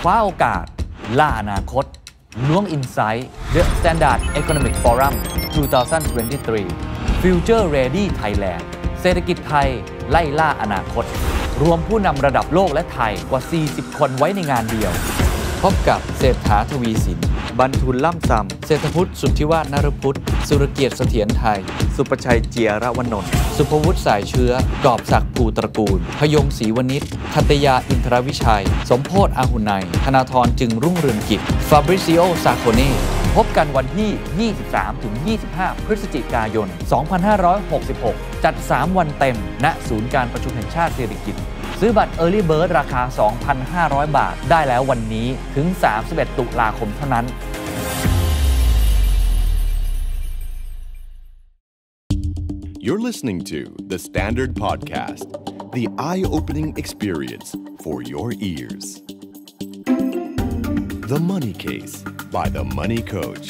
คว้าโอกาส ล่าอนาคตล้วงอินไซต์ The Standard Economic Forum 2023 Future Ready Thailand เศรษฐกิจไทย ไล่ล่าอนาคต รวมผู้นำระดับโลกและไทยกว่า 40 คนไว้ในงานเดียว พบกับเศรษฐาทวีสินบรรทุนล่ำซำเศรษฐพุทธสุทธิวาฒนรพุทธ สุรเกียรติเสถียรไทย สุประชัยเจียระวนนท์สุภวุฒิสายเชื้อกอบศักดิ์ภูตระกูล พยงศรีวณิชคัตยาอินทรวิชัย สมโพศอาหุไน ธนาธรจึงรุ่งเรืองกิจฟาบริซิโอซาโคเน่พบกันวันที่ 23-25 พฤศจิกายน 2566 จัด 3 วันเต็ม ณ ศูนย์การประชุมแห่งชาติเศรษฐกิจซื้อบัตร Early Bird ราคา2,500 บาทได้แล้ววันนี้ถึง31ตุลาคมเท่านั้น You're listening to The Standard Podcast the eye-opening experience for your ears. The Money Case by The Money Coach.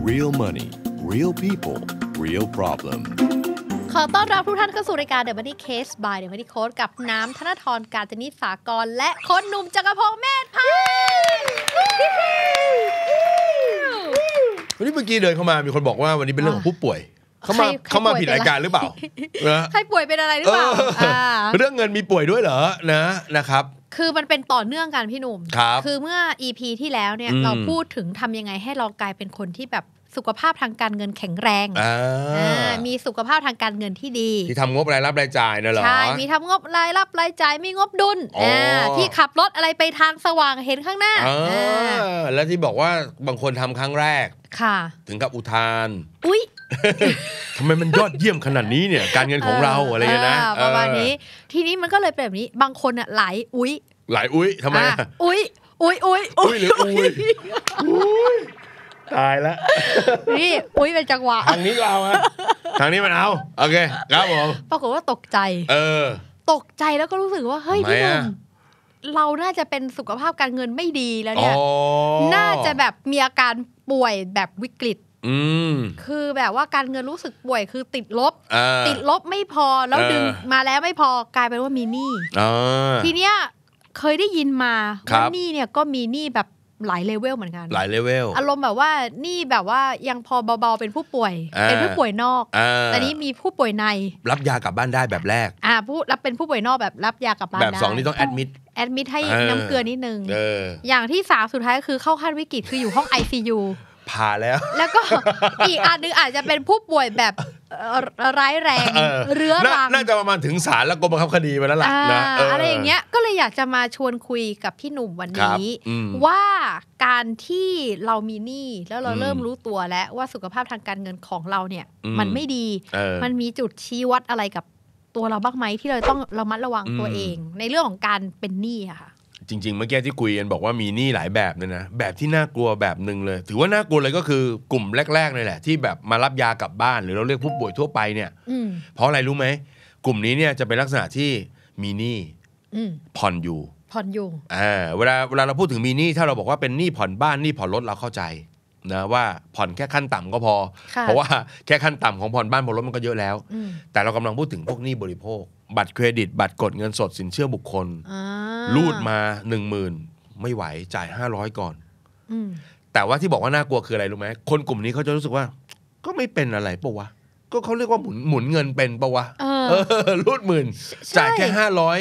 Real money, real people, real problem. ขอต้อนรับทุกท่านเข้าสู่รายการ The Money Case by The Money c o ้ดกับน้ำธนทรการจนิสากร และโค้หนุ่มจักรพงศ์เมธพันธ์วันนี้เมื่อกี้เดินเข้ามามีคนบอกว่าวันนี้เป็นเรื่องของผู้ป่วย เขามาเขามาผิดรายการหรือเปล่านะใครป่วยเป็นอะไรหรือเปล่า เรื่องเงินมีป่วยด้วยเหรอนะนะครับ คือมันเป็นต่อเนื่องกันพี่หนุ่มคือเมื่อ EP ที่แล้วเนี่ยเราพูดถึงทำยังไงให้เรากลายเป็นคนที่แบบสุขภาพทางการเงินแข็งแรงมีสุขภาพทางการเงินที่ดี ที่ทำงบรายรับรายจ่ายนะหรอใช่มีทำงบรายรับรายจ่ายมีงบดุลที่ขับรถอะไรไปทางสว่างเห็นข้างหน้าแล้วที่บอกว่าบางคนทำครั้งแรกค่ะ ถึงกับอุทาน อุ๊ยทำไมมันยอดเยี่ยมขนาดนี้เนี่ยการเงินของเราอะไรนะประมาณนี้ ทีนี้มันก็เลยเป็นแบบนี้บางคนอ่ะหลายอุ๊ยหลายอุ๊ยทำไมอุ๊ยอุ๊ยอุ๊ยอุ๊ยหรืออุ๊ยตายแล้วนี่ อุ้ยเป็นจังหวะทางนี้ก็เอาฮะทางนี้มันเอาโอเคครับผมปรากฏว่าตกใจ เออ ตกใจแล้วก็รู้สึกว่าเฮ้ยพี่หนุ่มเราน่าจะเป็นสุขภาพการเงินไม่ดีแล้วเนี่ยน่าจะแบบมีอาการป่วยแบบวิกฤต อืคือแบบว่าการเงินรู้สึกป่วยคือติดลบติดลบไม่พอแล้วดึงมาแล้วไม่พอกลายเป็นว่ามีหนี้ทีเนี้ยเคยได้ยินมาว่าหนี้เนี่ยก็มีหนี้แบบหลายเลเวลเหมือนกัน หลายเลเวล อารมณ์แบบว่า นี่แบบว่ายังพอเบาๆ เป็นผู้ป่วย เป็นผู้ป่วยนอก แต่นี้มีผู้ป่วยใน รับยากลับบ้านได้แบบแรก อ่า ผู้รับเป็นผู้ป่วยนอกแบบรับยากลับบ้าน แบบสองนี่ต้องแอดมิด แอดมิดให้น้ำเกลือนิดนึง อย่างที่สามสุดท้ายคือเข้าขั้นวิกฤตคืออยู่ห้อง ICU ผ่าแล้วแล้วก็อีกอันนึงอาจจะเป็นผู้ป่วยแบบร้ายแรง เรื้อรัง น่าจะประมาณถึงศาลแล้วกรมบังคับคดีมาแล้วล่ะอะไรอย่างเงี้ยก็เลยอยากจะมาชวนคุยกับพี่หนุ่มวันนี้ ว่าการที่เรามีหนี้แล้วเราเริ่มรู้ตัวแล้วว่าสุขภาพทางการเงินของเราเนี่ยมันไม่ดีมันมีจุดชี้วัดอะไรกับตัวเราบ้างไหมที่เราต้องระมัดระวังตัวเอง ในเรื่องของการเป็นหนี้ค่ะจริง ๆเมื่อกี้ที่คุยกันบอกว่ามีหนี้หลายแบบเลยนะแบบที่น่ากลัวแบบหนึ่งเลย ถือว่าน่ากลัวเลยก็คือกลุ่มแรกๆเลยแหละที่แบบมารับยากลับบ้านหรือเราเรียกผู้ป่วยทั่วไปเนี่ยเพราะอะไรรู้ไหมกลุ่มนี้เนี่ยจะเป็นลักษณะที่มีหนี้ผ่อนอยู่ผ่อนอยู่อ่าเวลาเวลาเราพูดถึงมีหนี้ถ้าเราบอกว่าเป็นหนี้ผ่อนบ้านหนี้ผ่อนรถเราเข้าใจนะว่าผ่อนแค่ขั้นต่ำก็พอ เพราะว่าแค่ขั้นต่ำของผ่อนบ้าน ผ่อนรถมันก็เยอะแล้วแต่เรากำลังพูดถึงพวกหนี้บริโภคบัตรเครดิต บัตรกดเงินสดสินเชื่อบุคคลรูดมาหนึ่งหมื่นไม่ไหวจ่ายห้าร้อยก่อนแต่ว่าที่บอกว่าน่ากลัวคืออะไรรู้ไหมคนกลุ่มนี้เขาจะรู้สึกว่า ก็ไม่เป็นอะไรปะวะ ก็เขาเรียกว่าหมุนหมุนเงินเป็นปะวะรูดหมื่นจ่ายแค่ห้าร้อย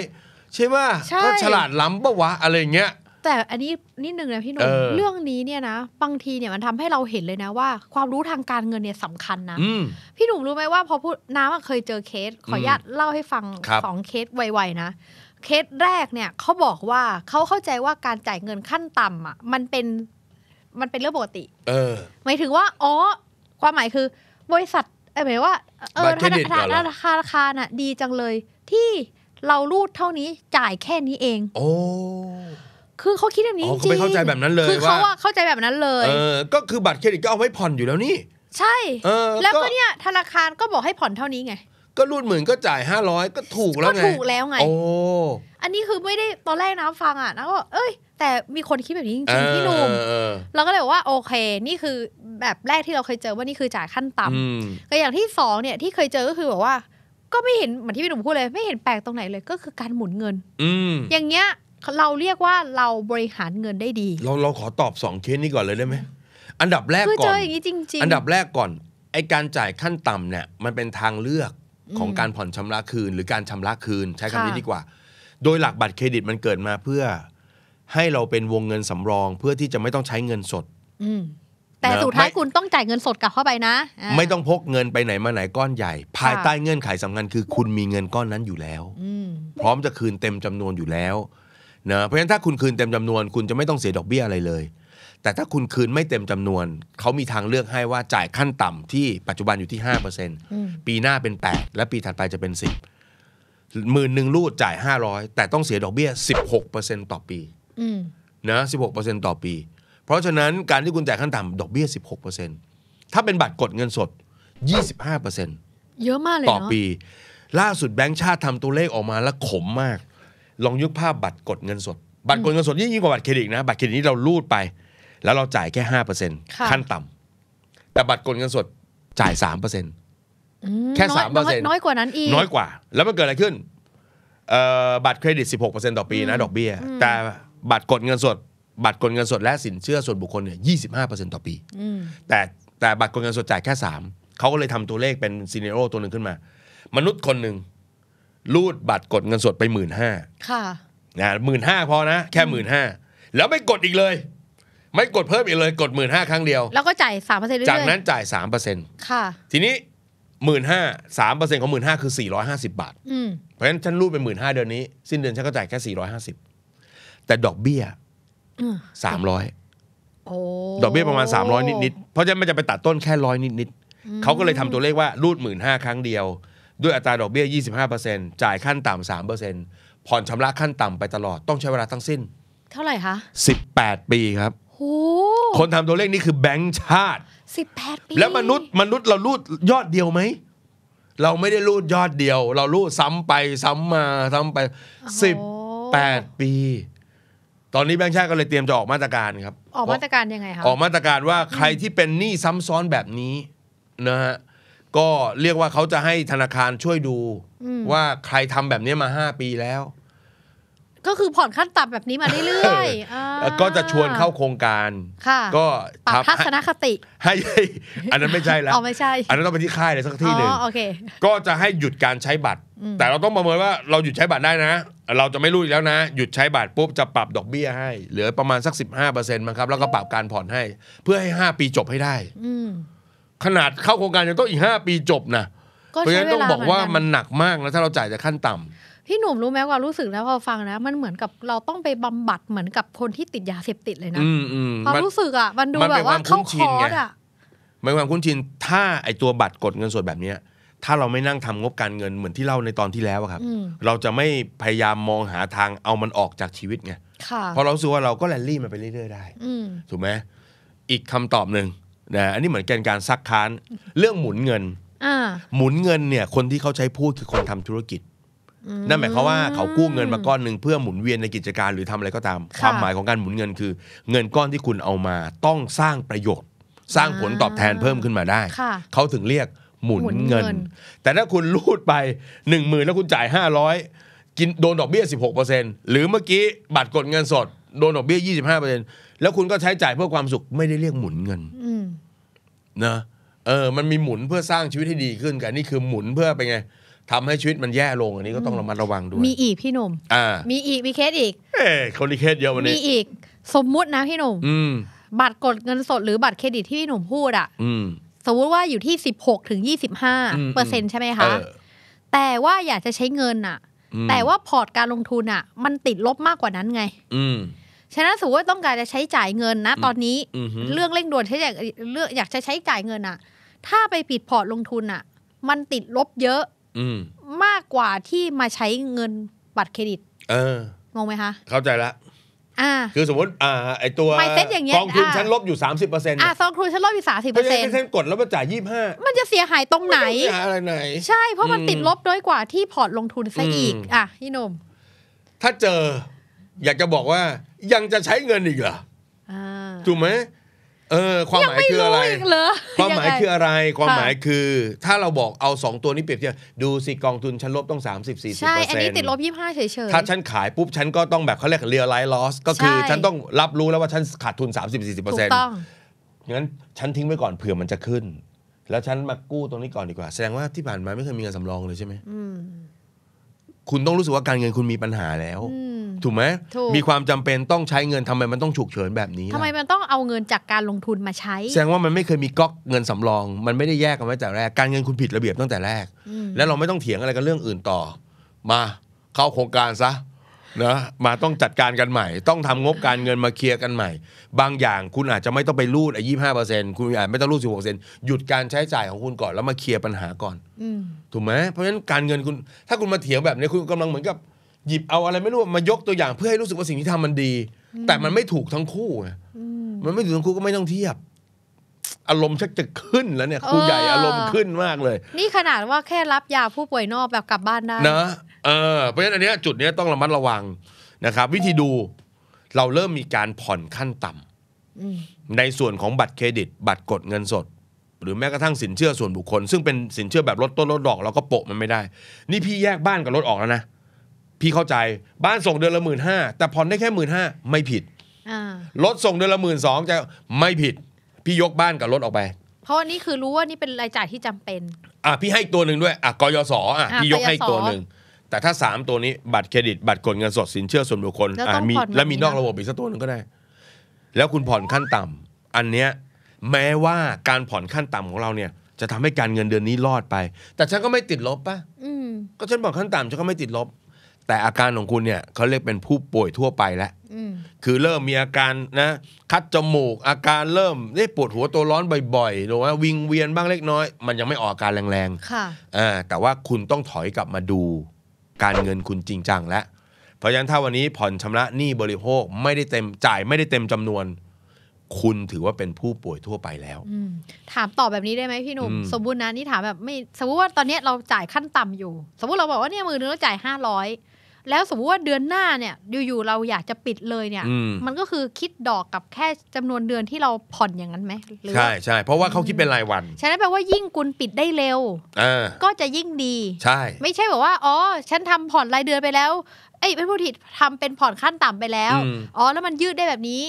ใช่ไหมก็ฉลาดล้ำปะวะ อะไรเงี้ยแต่อันนี้นิดนึงนะพี่หนุ่มเเรื่องนี้เนี่ยนะบางทีเนี่ยมันทำให้เราเห็นเลยนะว่า ความรู้ทางการเงินเนี่ยสำคัญนะพี่หนุ่มรู้ไหมว่าพอพูดน้ำเคยเจอเคสขออนุญาตเล่าให้ฟังสองเคสไวๆนะเคสแรกเนี่ยเขาบอกว่าเขาเข้าใจว่าการจ่ายเงินขั้นต่ำอ่ะ มันเป็นมันเป็นเรื่องปกติ เออ หมายถึงว่า อ๋อ ความหมายคือ บริษัทเอ้หมายว่าเออราคารอธนาคารธนาคารน่ะดีจังเลย ที่เรารูดเท่านี้จ่ายแค่นี้เอง โอ้คือเขาคิดแบบนี้จริงเขาไม่เข้าใจแบบนั้นเลยคือเขาว่าเข้าใจแบบนั้นเลยเออก็คือบัตรเครดิตก็เอาไว้ผ่อนอยู่แล้วนี่ใช่แล้วก็เนี่ยธนาคารก็บอกให้ผ่อนเท่านี้ไง ก็รูดหมื่นก็จ่ายห้าร้อยก็ถูกแล้วไงก็ถูกแล้วไงโอ้อันนี้คือไม่ได้ตอนแรกนะฟังอ่ะนะก็เอ้ยแต่มีคนคิดแบบนี้จริงๆพี่นุ่มเราก็เลยบอกว่าโอเค นี่คือแบบแรกที่เราเคยเจอว่านี่คือจ่ายขั้นต่ำก็อย่างที่สองเนี่ยที่เคยเจอก็คือแบบว่า ก็ไม่เห็นเหมือนที่พี่หนุ่มพูดเลยไม่เห็นแปลกตรงไหนเลยก็คือการหมุนเงิน อือย่างเงี้ยเราเรียกว่าเราบริหารเงินได้ดี เราเราขอตอบสองเคสนี้ก่อนเลยได้ไหมอันดับแรกก่อนเจออย่างนี้จริงๆอันดับแรกก่อน ไอการจ่ายขั้นต่ำเนี่ย มันเป็นทางเลือกของการผ่อนชำระคืน หรือการชำระคืน ใช้คำนี้ดีกว่า โดยหลักบัตรเครดิตมันเกิดมาเพื่อ ให้เราเป็นวงเงินสำรองเพื่อที่จะไม่ต้องใช้เงินสดแต่สุดท้ายคุณต้องจ่ายเงินสดกลับเข้าไปนะ ไม่ต้องพกเงินไปไหนมาไหนก้อนใหญ่ ภายใต้เงื่อนไขสำคัญคือคุณมีเงินก้อนนั้นอยู่แล้วพร้อมจะคืนเต็มจำนวนอยู่แล้วนะเพราะฉะนั้นถ้าคุณคืนเต็มจำนวน คุณจะไม่ต้องเสียดอกเบี้ยอะไรเลย แต่ถ้าคุณคืนไม่เต็มจำนวนเขามีทางเลือกให้ว่าจ่ายขั้นต่ำที่ปัจจุบันอยู่ที่ห้าเปอร์เซ็นปีหน้าเป็นแปดและปีถัดไปจะเป็นสิบหมื่นหนึ่งรูดจ่ายห้าร้อยแต่ต้องเสียดอกเบี้ยสิบหกเเปอร์ซ็นต่อปีนะสิบหกเเปอร์ซ็นต่อปีเพราะฉะนั้นการที่คุณจ่ายขั้นต่ำดอกเบี้ยสิบหกเเปอร์ซต์ถ้าเป็นบัตรกดเงินสดยี่สิบห้าเยอะมากเลยต่อปี ล่าสุดแบงค์ชาติทำตัวเลขออกมาแล้วขมมากลองยกภาพบัตรกดเงินสดบัตรกดเงินสดยิ่งกว่าบัตรเครดิตนะบัตรเครดิตนี้เราลูดไป แล้วเราจ่ายแค่ห้าเปอร์เซ็นต์ขั้นต่ำ แต่บัตรกดเงินสดจ่ายสามเปอร์เซ็นต์แค่สามเปอร์เซ็นต์น้อยกว่านั้นอีกน้อยกว่า แล้วมันเกิดอะไรขึ้นบัตรเครดิตสิบหกเเปอร์ซ็นต์ต่อปีนะดอกเบี้ย แต่บัตรกดเงินสด บัตรกดเงินสดและสินเชื่อส่วนบุคคลเนี่ยยี่สิบห้าเเปอร์ซ็นต์ต่อปีแต่แต่บัตรกดเงินสดจ่ายแค่สามเขาก็เลยทำตัวเลขเป็นซีเนโรตัวหนึ่งขึ้นมา มนุษย์คนหนึ่งรูดบัตรกดเงินสดไปหมื่นห้า ค่ะ นะหมื่นห้าพอนะ แค่หมื่นห้าแล้วไม่กดอีกเลย ไม่กดเพิ่มอีกเลย กดหมื่นห้าครั้งเดียว แล้วก็จ่ายสามเปอร์เซ็นต์จากนั้นจ่ายสามเปอร์เซ็นต์ค่ะ ทีนี้หมื่นห้าสามเปอร์เซ็นต์ของหมื่นห้าคือสี่ร้อยห้าสิบบาทเพราะฉะนั้นฉันรูดไปหมื่นห้าเดือนนี้ สิ้นเดือนฉันก็จ่ายแค่สี่ร้อยห้าสิบแต่ดอกเบี้ยสามร้อยดอกเบี้ยประมาณสามร้อยนิดๆเพราะฉะนั้นมันจะไปตัดต้นแค่ร้อย นิดๆเขาก็เลยทำตัวเลขว่า รูดหมื่นห้าครั้งเดียวด้วยอัตราดอกเบี้ย 25%จ่ายขั้นต่ำ 3%ผ่อนชำระขั้นต่ำไปตลอด ต้องใช้เวลาทั้งสิ้น เท่าไหร่คะ18 ปีครับคนทำตัวเลขนี้คือแบงค์ชาติ18ปี แล้วมนุษย์ มนุษย์เรารูดยอดเดียวไหม เราไม่ได้รูดยอดเดียว เรารูดซ้ำไปซ้ำมา ซ้ำไป18ปี ตอนนี้แบงค์ชาติก็เลยเตรียมจะออกมาตรการครับ ออกมาตรการยังไงครับออกมาตรการว่าใครที่เป็นหนี้ซ้ำซ้อนแบบนี้นะฮะก็เรียกว่าเขาจะให้ธนาคารช่วยดูว่าใครทำแบบนี้มาห้าปีแล้ว ก็คือผ่อนขั้นต่ำแบบนี้มาเรื่อยๆก็จะชวนเข้าโครงการค่ะก็ปรับทัศนคติ ให้ อันนั้นไม่ใช่แล้วอ๋อไม่ใช่ อันนั้นต้องไปที่ค่ายเลยสักที่หนึ่งโอเคก็จะให้หยุดการใช้บัตร แต่เราต้องประเมินว่าเราหยุดใช้บัตรได้นะเราจะไม่รู้อีกแล้วนะ หยุดใช้บัตรปุ๊บจะปรับดอกเบี้ยให้ เหลือประมาณสัก 15%มั้งครับแล้วก็ปรับการผ่อนให้ เพื่อให้ 5 ปีจบให้ได้ อืขนาดเข้าโครงการยังต้องอีกห้าปีจบนะเพราะฉะนั้นต้องบอกว่ามันหนักมากนะ ถ้าเราจ่ายแต่ขั้นต่ำพี่หนุ่มรู้ไหมว่ารู้สึกแล้วพอฟังนะ มันเหมือนกับเราต้องไปบำบัดเหมือนกับคนที่ติดยาเสพติดเลยนะความรู้สึกอ่ะมันดูแบบว่าเขาคอร์สอ่ะมันความคุ้นชิน ถ้าไอตัวบัตรกดเงินสดแบบเนี้ย ถ้าเราไม่นั่งทำงบการเงินเหมือนที่เล่าในตอนที่แล้วครับ เราจะไม่พยายามมองหาทางเอามันออกจากชีวิตไงเพราะเราสึกว่าเราก็แลนดี่มันไปเรื่อยๆได้ถูกไหมอีกคำตอบหนึ่งนะอันนี้เหมือนกันการซักค้านเรื่องหมุนเงิน หมุนเงินเนี่ยคนที่เขาใช้พูดคือคนทำธุรกิจ นั่นหมายความว่าเขากู้เงินมาก้อนหนึ่งเพื่อหมุนเวียนในกิจการ หรือทำอะไรก็ตามความหมายของการหมุนเงิน คือเงินก้อนที่คุณเอามาต้องสร้างประโยชน์ สร้างผลตอบแทนเพิ่มขึ้นมาได้ เขาถึงเรียกหมุนเงิน แต่ถ้าคุณรูดไป 1 0,000 แล้วคุณจ่าย 500 กินโดนดอกเบี้ยิบหรือเมื่อกี้บัตรกดเงินสดโดนดอกเบี้ย 25%แล้วคุณก็ใช้จ่ายเพื่อความสุขไม่ได้เรียกหมุนเงินเนะเออมันมีหมุนเพื่อสร้างชีวิตให้ดีขึ้นกันนี่คือหมุนเพื่อไปไงทำให้ชีวิตมันแย่ลง อันนี้ก็ต้องระมัดระวังด้วยมีอีกพี่หนุ่มอ่ามีอีกมีเคสอีกเอ้คนที่เคสเยอะวันนี้มีอีก สมมุตินะพี่หนุ่มอืมบัตรกดเงินสดหรือบัตรเครดิตที่พี่หนุ่มพูดอ่ะสมมติว่าอยู่ที่สิบหกถึงยี่สิบห้าเปอร์เซ็นต์ใช่ไหมคะแต่ว่าอยากจะใช้เงินอ่ะ แต่ว่าพอร์ตการลงทุนอ่ะ มันติดลบมากกว่านั้นไง อืฉะนั้นสมมติว่าต้องการจะใช้จ่ายเงินนะตอนนี้ เรื่องเร่งด่วนใช้อยากเรื่องอยากจะใช้จ่ายเงินอะถ้าไปปิดพอร์ตลงทุนอะมันติดลบเยอะมากกว่าที่มาใช้เงินบัตรเครดิต เอองงไหมคะ เข้าใจละคือสมมติ อ่าไอตัวกองทุนชั้นลบอยู่สสามิบเปอร์เซ็นต์อ่ะกองทุนชั้นลบอยู่ิบเปอร์เซ็นต์ถ้นกดแล้วมาจ่ายยี่ห้ามันจะเสียหายตรงไหนอะไรไหนใช่เพราะมันติดลบด้วยกว่าที่พอร์ตลงทุนซะอีกอ่ะพี่นม ถ้าเจออยากจะบอกว่ายังจะใช้เงินอีกเหรอถูกไหมเออความหมายคืออะไรความหมายคืออะไรความหมายคือ ถ้าเราบอกเอาสองตัวนี้เปรียบเทียบดูสิกองทุน ฉันลบต้อง 30 40ใช่อันนี้ติดลบ25เฉยๆถ้าฉันขายปุ๊บฉันก็ต้องแบบเขาเรียกเรียลไลท์ลอสก็คือฉันต้องรับรู้แล้วว่าฉันขาดทุน 30 40เปอร์เซ็นต์งั้นฉันทิ้งไว้ก่อนเผื่อมันจะขึ้น แล้วฉันมากู้ตรงนี้ก่อนดีกว่า แสดงว่าที่ผ่านมาไม่เคยมีเงินสำรองเลยใช่ไหมคุณต้องรู้สึกว่าการเงินคุณมีปัญหาแล้ว ถูกไหมมีความจำเป็นต้องใช้เงินทำไมมันต้องฉุกเฉินแบบนี้ ทำทำไมมันต้องเอาเงินจากการลงทุนมาใช้ แสดงว่ามันไม่เคยมีก๊อกเงินสำรอง มันไม่ได้แยกกันไว้แต่แรกการเงินคุณผิดระเบียบตั้งแต่แรก แล้วเราไม่ต้องเถียงอะไรกันเรื่องอื่นต่อ มาเข้าโครงการซะนะมาต้องจัดการกันใหม่ ต้องทำงบการเงินมาเคลียร์กันใหม่ บางอย่างคุณอาจจะไม่ต้องไปรูดไอ้ยี่ห้าเปอร์เซ็นคุณอาจไม่ต้องรูดสิบหกเปอร์เซ็นหยุดการใช้จ่ายของคุณก่อนแล้วมาเคลียร์ปัญหาก่อนถูกไหมเพราะฉะนั้นการเงินคุณถ้าคุณมาเถียงแบบนี้คุณกำลังเหมือนกับ หยิบเอาอะไรไม่รู้มายกตัวอย่าง เพื่อให้รู้สึกว่าสิ่งที่ทำมันดี แต่มันไม่ถูกทั้งคู่มันไม่ถูกทั้งคู่ก็ไม่ต้องเทียบ อารมณ์ชักจะขึ้นแล้วเนี่ยครูใหญ่อารมณ์ขึ้นมากเลย นี่ขนาดว่าแค่รับยาผู้ป่วยนอกแบบกลับบ้านได้นะเออเพราะฉะนั้นอันเนี้ยจุดเนี้ยต้องระมัดระวังนะครับ วิธีดูเราเริ่มมีการผ่อนขั้นต่ำอในส่วนของบัตรเครดิต บัตรกดเงินสด หรือแม้กระทั่งสินเชื่อส่วนบุคคลซึ่งเป็นสินเชื่อแบบลดต้นลดดอกเราก็โปะมันไม่ได้ นี่พี่แยกบ้านกับรถออกแล้วนะ พี่เข้าใจบ้านส่งเดือนละหมื่นห้าแต่ผ่อนได้แค่หมื่นห้าไม่ผิดอรถส่งเดือนละหมื่นสองจะไม่ผิด พี่ยกบ้านกับรถออกไปเพราะอันนี่คือรู้ว่านี่เป็นรายจ่ายที่จำเป็นอ่ะพี่ให้ตัวหนึ่งด้วยอ่ะกยศอ่ะพี่ยกให้ตัวหนึ่งแต่ถ้า 3 ตัวนี้บัตรเครดิตบัตรกดเงินสดสินเชื่อส่วนบุคคลแล้วอ่ามีนแล้วมีนอกระบบอีกสักตัวหนึ่งก็ได้ แล้วคุณผ่อนขั้นต่ำอันเนี้ยแม้ว่าการผ่อนขั้นต่ำของเราเนี่ย จะทำให้การเงินเดือนนี้รอดไป แต่ฉันก็ไม่ติดลบป่ะอืก็ฉันบอกขั้นต่ำฉันก็ไม่ติดลบ แต่อาการของคุณเนี่ยเขาเรียกเป็นผู้ป่วยทั่วไปแล้วคือเริ่มมีอาการนะ คัดจมูก อาการเริ่มได้ปวดหัวตัวร้อนบ่อยๆหรือว่าวิงเวียนบ้างเล็กน้อย มันยังไม่ออกอาการแรงค่ะๆแต่ว่าคุณต้องถอยกลับมาดูการเงินคุณจริงจังและ เพราะฉะนั้นถ้าวันนี้ผ่อนชำระหนี้บริโภค ไม่ได้เต็มจ่ายไม่ได้เต็มจำนวน คุณถือว่าเป็นผู้ป่วยทั่วไปแล้วถามตอบแบบนี้ได้ไหมพี่หนุ่มสมบูรณ์นะ นี่ถามแบบไม่สมมติว่าตอนนี้เราจ่ายขั้นต่ำอยู่ สมมติเราบอกว่าเนี่ยมือนึงเราจ่ายห้าร้อยแล้วสมมติว่าเดือนหน้าเนี่ยอยู่ๆเราอยากจะปิดเลยเนี่ย มันก็คือคิดดอกกับแค่จำนวนเดือนที่เราผ่อนอย่างนั้นไหม ใช่ใช่เพราะว่าเขาคิดเป็นรายวันใช่แ้นแปลว่ายิ่งคุณปิดได้เร็วก็จะยิ่งดีใช่ ไม่ใช่แบบว่า อ๋อ ฉันทำผ่อนรายเดือนไปแล้วเอ้ยไม่ผู้ผิดทำเป็นผ่อนขั้นต่ำไปแล้วอ๋อแล้วมันยืดได้แบบนี้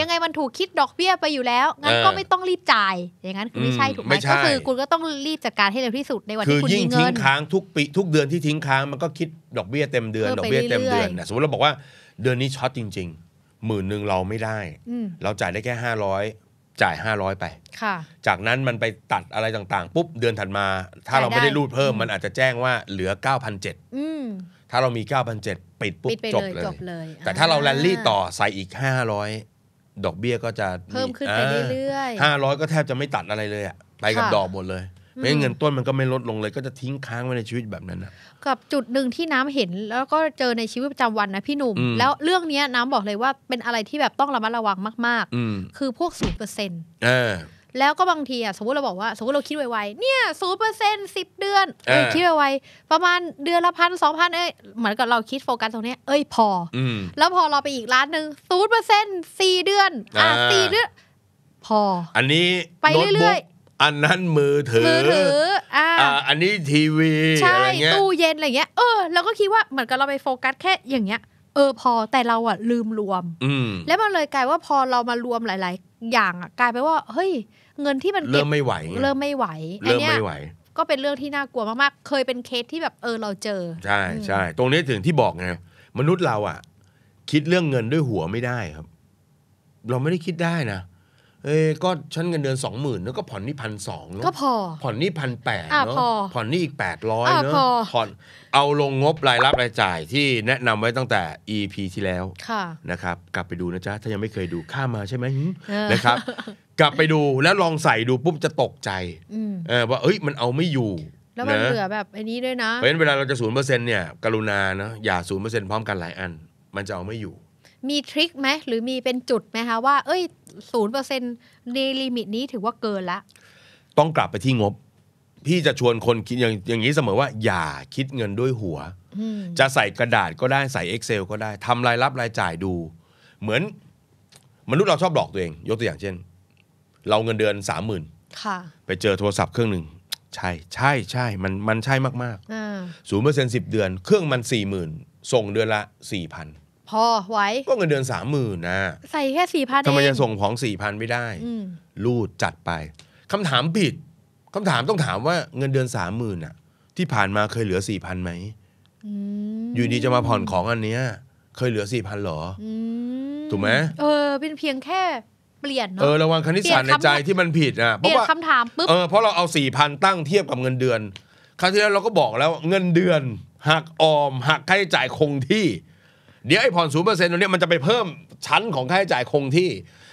ยังไงมันถูกคิดดอกเบี้ยไปอยู่แล้วงั้นก็ไม่ต้องรีบจ่าย อย่างนั้นคือไม่ใช่ถูกไหมก็คือคุณก็ต้องรีบจัดการให้เร็วที่สุดในวันที่คุณเงินคือยิ่งทิ้งค้างทุกปีทุกเดือนที่ทิ้งค้างมันก็คิดดอกเบี้ยเต็มเดือนดอกเบี้ยเต็มเดือนนะสมมติเราบอกว่าเดือนนี้ช็อตจริงๆหมื่นหนึ่งเราไม่ได้เราจ่ายได้แค่ห้าร้อยจ่ายห้าร้อยไปจากนั้นมันไปตัดอะไรต่าง ๆ ปุ๊บเดือนถัดมา ถ้าเราไม่ได้รูดเพิ่มมันอาจจะแจ้งว่าเหลือเจ็ดถ้าเรามี 9,700ปิดปุ๊บปิดจบเลยจบเลย แต่ถ้าเราแลนลี่ต่อใส่อีก 500 ดอกเบี้ยก็จะเพิ่มขึ้นไปเรื่อยห้าร้อยก็แทบจะไม่ตัดอะไรเลยอะไปกับ ดอกหมดเลยไม่งั้นเงินต้นมันก็ไม่ลดลงเลยก็จะทิ้งค้างไว้ในชีวิตแบบนั้นนะกับจุดหนึ่งที่น้ำเห็น แล้วก็เจอในชีวิตประจำวันนะพี่หนุ่มแล้วเรื่องเนี้ยน้ำบอกเลยว่าเป็นอะไรที่แบบต้องระมัดระวังมากๆ คือพวกศูนเปอร์เซ็นตแล้วก็บางทีอ่ะสมมติเราบอกว่าสมมติเราคิดไวๆเนี่ยศูนย์เปอร์เซ็นต์สิบเดือนเอ้ยคิดไวๆประมาณเดือนละพันสองพันเอ้ยเหมือนกับเราคิดโฟกัสตรงนี้เอ้ยพอแล้วพอเราไปอีกร้านหนึ่งศูนย์เปอร์เซ็นต์สี่เดือนอ่าสี่เดือนพอ อันนี้ไปเรื่อยๆอันนั้นมือถือมือถืออ่าอันนี้ทีวีใช่ตู้เย็นอะไรเงี้ย เออเราก็คิดว่าเหมือนกับเราไปโฟกัสแค่อย่างเงี้ยเออพอแต่เราอะลืมรวม อืแล้วมันเลยกลายว่าพอเรามารวมหลาย ๆ อย่างอะกลายไปว่า เฮ้ย เงินที่มันเริ่มไม่ไหว เริ่มไม่ไหวอเริ่มนี้ยไม่ไหวก็เป็นเรื่องที่น่ากลัวมากๆเคยเป็นเคสที่แบบเออเราเจอ ใช่ใช่ตรงนี้ถึงที่บอกไงมนุษย์เราอะคิดเรื่องเงินด้วยหัวไม่ได้ครับ เราไม่ได้คิดได้นะเอ้ก็ฉันเงินเดือนสองหมื่นแล้วก็ผ่อนนี่พันสองเนาะก็พอผ่อนนี่พันแปดเนาะผ่อนนี่อีกแปดร้อยเนาะผ่อนเอาลงงบรายรับรายจ่ายที่แนะนำไว้ตั้งแต่ EP ที่แล้วนะครับกลับไปดูนะจ๊ะถ้ายังไม่เคยดูข้ามาใช่ไหมนะครับกลับไปดูแล้วลองใส่ดูปุ๊บจะตกใจ เออ ว่าเอ้ยมันเอาไม่อยู่ แล้วมันเหลือแบบไอ้นี้ด้วยนะเพราะฉะนั้นเวลาเราจะศูนเปอร์เซ็นเนี่ยกรุณานะอย่าศูนเปอร์เซ็นพร้อมกันหลายอัน มันจะเอาไม่อยู่ มีทริคไหมหรือมีเป็นจุดไหมคะว่าเอ้ยศูนย์เปอร์เซ็นต์ในลิมิตนี้ถือว่าเกินละต้องกลับไปที่งบ พี่จะชวนคนคิดอย่างอย่างนี้เสมอว่าอย่าคิดเงินด้วยหัว จะใส่กระดาษก็ได้ใส่ Excel ก็ได้ทำรายรับรายจ่ายดู เหมือนมนุษย์เราชอบหลอกตัวเอง ยกตัวอย่างเช่น เราเงินเดือนสามหมื่นไปเจอโทรศัพท์เครื่องหนึ่ง ใช่ใช่ใช่มันมันใช่มากๆศูนย์เปอร์เซ็นต์สิบเดือนเครื่องมันสี่หมื่นส่งเดือนละสี่พันพอไหวก็เงินเดือนสามหมื่นนะ ใส่แค่สี่พันทำไมจะส่งของสี่พันไม่ได้รูดจัดไปคำถามผิดคำถามต้องถามว่าเงินเดือนสามหมื่นอะที่ผ่านมาเคยเหลือสี่พันไหมอยู่ดีจะมาผ่อนของอันเนี้ย เคยเหลือสี่พันหรอถูกไหมเออ เป็นเพียงแค่เปลี่ยนเนาะเออระวังคณิตศาสตร์ในใจที่มันผิด อ่ะเพราะว่าคำถามปุ๊บเออเพราะเราเอาสี่พันตั้งเทียบกับเงินเดือนครั้งที่แล้วเราก็บอกแล้วเงินเดือนหักออม หักค่าใช้จ่ายคงที่เดี๋ยวไอ้ผ่อนศูนย์เปอร์เซ็นต์ตรงนี้ยมันจะไปเพิ่ม ชั้นของค่าใช้จ่ายคงที่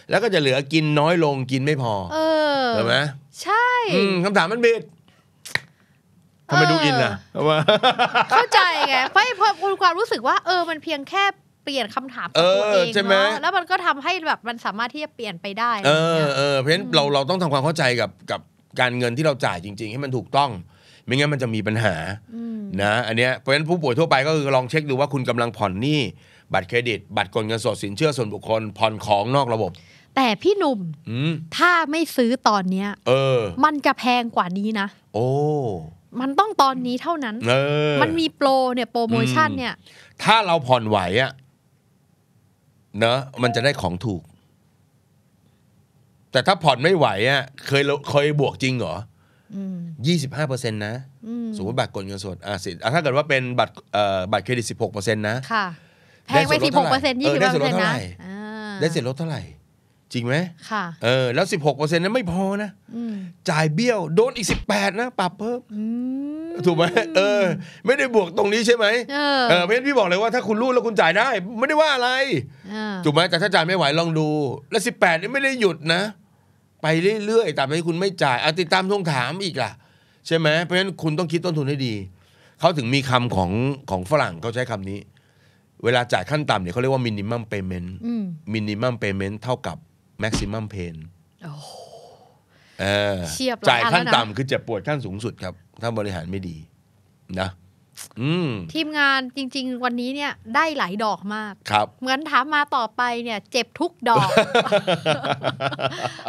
แล้วก็จะเหลือกินน้อยลงกินไม่พอ เออถหกไหมใช่คำคำถามมันบิดทำไมดูอินอ่ะเข้าใจไงเพราะพอความรู้สึกว่าเออมันเพียงแค่เปลี่ยนคำถามองตัวเองเนาะแล้วมันก็ทำให้แบบมันสามารถที่จะเปลี่ยนไปได้ เออเออเพราะฉะนั้นเราเราต้องทำความเข้าใจกับกับการเงินที่เราจ่ายจริง ๆ ให้มันถูกต้องไม่งั้นมันจะมีปัญหา นะ อันเนี้ยเพราะฉะนั้นผู้ป่วยทั่วไปก็คือลองเช็คดูว่าคุณกำลังผ่อนหนี้บัตรเครดิต บัตรกดเงินสดสินเชื่อส่วนบุคคลผ่อนของนอกระบบ แต่พี่หนุ่มถ้าไม่ซื้อตอนเนี้ย เออ มันจะแพงกว่านี้นะโอ้มันต้องตอนนี้เท่านั้นออ มันมีโปรเนี่ย โปรโมชั่นเนี่ย ถ้าเราผ่อนไหวอะเนอะ มันจะได้ของถูก แต่ถ้าผ่อนไม่ไหวอะเคยเคยบวกจริงเหรอยี่สิบห้าเปอร์เซ็นต์นะสมมติบัตรกดเงินสดอ่าสิถ้าเกิดว่าเป็นบัตรเบัตรเครดิตสิบหกเปอร์เซ็นต์นะแพงไปสิบหกเปอร์เซ็นต์ยี่สิบเปอร์เซ็นต์นะได้เสียลดเท่าไหร่ จริงไหมค่ะเออแล้วสิบหกเปอร์เซ็นต์นั้นไม่พอนะจ่ายเบี้ยวโดนอีกสิบแปดนะปรับเพิ่มถูกไหมเออ ไม่ได้บวกตรงนี้ใช่ไหมเออเพราะฉะนั้นพี่บอกเลยว่าถ้าคุณรู้แล้วคุณจ่ายได้ ไม่ได้ว่าอะไรถูกไหมแต่ถ้าจ่ายไม่ไหวลองดู แล้วสิบแปดนี่ไม่ได้หยุดนะไปเรื่อยๆ แต่ให้คุณไม่จ่าย อาติดตามทวงถามอีกล่ะ ใช่ไหม เพราะฉะนั้นคุณต้องคิดต้นทุนให้ดี เขาถึงมีคำของของฝรั่งเขาใช้คำนี้ เวลาจ่ายขั้นต่ำเนี่ยเขาเรียกว่ามินิมัมเพย์เมนต์มินิมัมเพย์เมนต์เท่ากับแม็กซิมัมเพนจ่ายขั้นต่ำคือเจ็บปวดขั้นสูงสุดครับ ถ้าบริหารไม่ดี นะทีมงานจริงๆ วันนี้เนี่ยได้หลายดอกมากครับเหมือนถามมาต่อไปเนี่ย เจ็บทุกดอก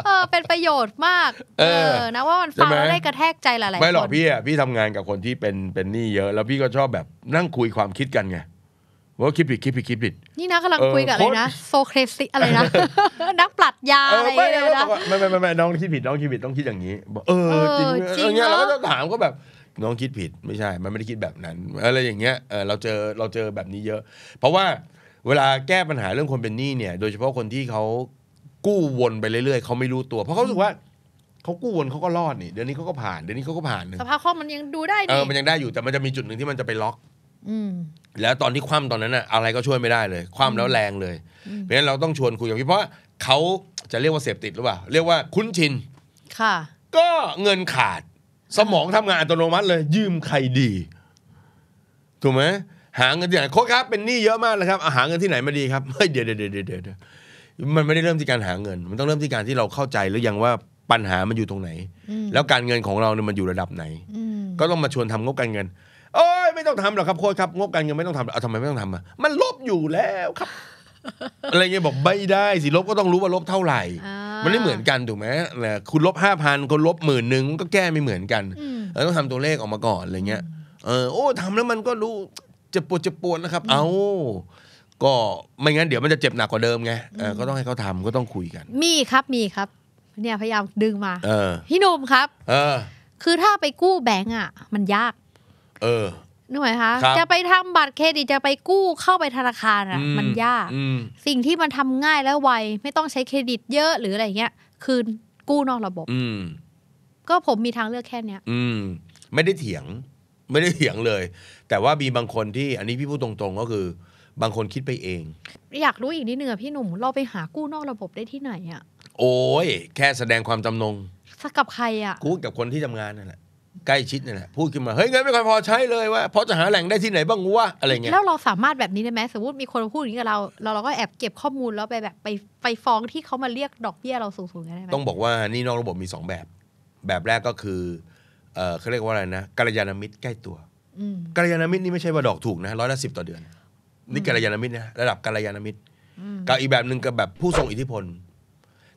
เออเป็นประโยชน์มากเออนะว่ามันฟังแล้วได้กระแทกใจหลายๆคนไม่หรอกพี่อ่ะพี่ทำงานกับคนที่เป็นเป็นนี่เยอะ แล้วพี่ก็ชอบแบบนั่งคุยความคิดกันไงว่าคิดผิดคิดผิดคิดผิด นี่นะกำลังคุยกับอะไรนะโซเครสิอะไรนะนักปรัชญาอะไรนะไนะไม่ไม่ไม่น้องคิดผิดน้องคิดผิดต้องคิดอย่างนี้เออจริงเออเนี่ยเราก็ต้องถามก็แบบน้องคิดผิดไม่ใช่ มันไม่ได้คิดแบบนั้นอะไรอย่างเงี้ย เออเราเจอเราเจอแบบนี้เยอะ เพราะว่าเวลาแก้ปัญหาเรื่องคนเป็นหนี้เนี่ย โดยเฉพาะคนที่เขากู้วนไปเรื่อยๆเขาไม่รู้ตัวเพราะเขาสึกว่าเขากู้วนเขาก็รอดนี่ เดือนนี้เขาก็ผ่านเดือนนี้เขาก็ผ่านนึงสภาพคล่องมันยังดูได้เออมันยังได้อยู่แต่มันจะมีจุดหนึ่งที่มันจะไปล็อกแล้วตอนที่คว่ำตอนนั้นอะอะไรก็ช่วยไม่ได้เลย คว่ำแล้วแรงเลย เพราะฉะนั้นเราต้องชวนคุยกับพี่เพราะเขาจะเรียกว่าเสพติดหรือเปล่า เรียกว่าคุ้นชินค่ะ ก็เงินขาดสมองทำงานอัตโนมัติเลยยืมใครดีถูกไหมหาเงินที่ไหนโค้ชครับ เป็นหนี้เยอะมากเลยครับอาหาเงินที่ไหนมาดีครับเฮ้ยเดี๋ยวเดี๋ยวเดี๋ยวเดี๋ยวมันไม่ได้เริ่มที่การหาเงิน มันต้องเริ่มที่การที่เราเข้าใจหรือยังว่าปัญหามันอยู่ตรงไหน แล้วการเงินของเราเนี่ยมันอยู่ระดับไหนก็ต้องมาชวนทำงบการเงินเอ้ยไม่ต้องทำหรอกครับโค้ชครับงบการเงินไม่ต้องทำเอาทำไมไม่ต้องทำอ่ะมันลบอยู่แล้วครับ อะไรเงี้ยบอกไม่ได้ สิลบก็ต้องรู้ว่าลบเท่าไหร่มันไม่เหมือนกันถูกไหมแลคุณลบห้าพันคนลบหมื่นหนึ่งก็แก้ไม่เหมือนกันเราต้องทำตัวเลขออกมาก่อนอะไรเงี้ย เออโอ้ทำแล้วมันก็รู้จะปวดจะปวดนะครับ เอาก็ไม่งั้นเดี๋ยวมันจะเจ็บหนักกว่าเดิมไงก็ต้องให้เขาทำก็ต้องคุยกัน มีครับมีครับ เนี่ยพยายามดึงมาพี่นุ่มครับ เออ คือถ้าไปกู้แบงก์อ่ะ มันยากเออนึกไหมคะจะไปทำบัตรเครดิตจะไปกู้เข้าไปธนาคารอ่ะมันยากสิ่งที่มันทำง่ายและไวไม่ต้องใช้เครดิตเยอะหรืออะไรเงี้ยคือกู้นอกระบบ อืก็ผมมีทางเลือกแค่เนี้ยอืม ไม่ได้เถียง ไม่ได้เถียงเลย แต่ว่ามีบางคนที่ อันนี้พี่พูดตรงๆ ก็คือ บางคนคิดไปเอง อยากรู้อีกนิดนึงอะพี่หนุ่มเราไปหากู้นอกระบบได้ที่ไหนอ่ะโอ้ยแค่แสดงความจำนงกับใครอ่ะ กู้กับคนที่ทำงานนั่นแหละใกล้ชิดนี่แหละพูดขึ้นมาเฮ้ยเงินไม่ค่อยพอใช้เลยว่าพอจะหาแหล่งได้ที่ไหนบ้างวะอะไรเงี้ยแล้วเราสามารถแบบนี้ได้ไหมสมมติมีคนพูดอย่างนี้กับเราเราเราก็แอบเก็บข้อมูลแล้วไปแบบไปไปฟ้องที่เขามาเรียกดอกเบี้ยเราสูงสได้ไหมต้องบอกว่านี่นอกระบบมี 2 แบบ แบบแรกก็คือ เออเขาเรียกว่าอะไรนะกัลยาณมิตรใกล้ตัวกัลยาณมิตรนี่ไม่ใช่ว่าดอกถูกนะร้อยละสิบต่อเดือนนี่กัลยาณมิตรนะระดับกัลยาณมิตรกับอีกแบบหนึ่งกับแบบผู้ทรงอิทธิพล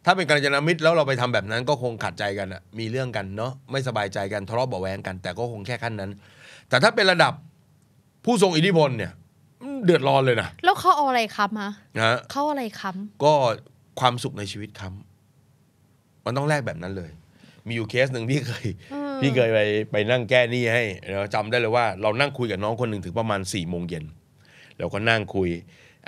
ถ้าเป็นการจนามิตรแล้วเราไปทำแบบนั้น ก็คงขัดใจกันอะมีเรื่องกันเนาะไม่สบายใจกันทะเลาะเบาแวงกันแต่ก็คงแค่ขั้นนั้น แต่ถ้าเป็นระดับผู้ทรงอิทธิพลเนี่ยเดือดร้อนเลยนะแล้วเขาเอาอะไรค้ำฮะนะเขาอะไรค้ำก็ความสุขในชีวิตค้ำมันต้องแลกแบบนั้นเลย มีอยู่เคสหนึ่งพี่เคย พี่เคยไปไปนั่งแก้หนี้ให้เราจำได้เลยว่า เรานั่งคุยกับน้องคนหนึ่งถึงประมาณสี่โมงเย็นเราก็นั่งคุย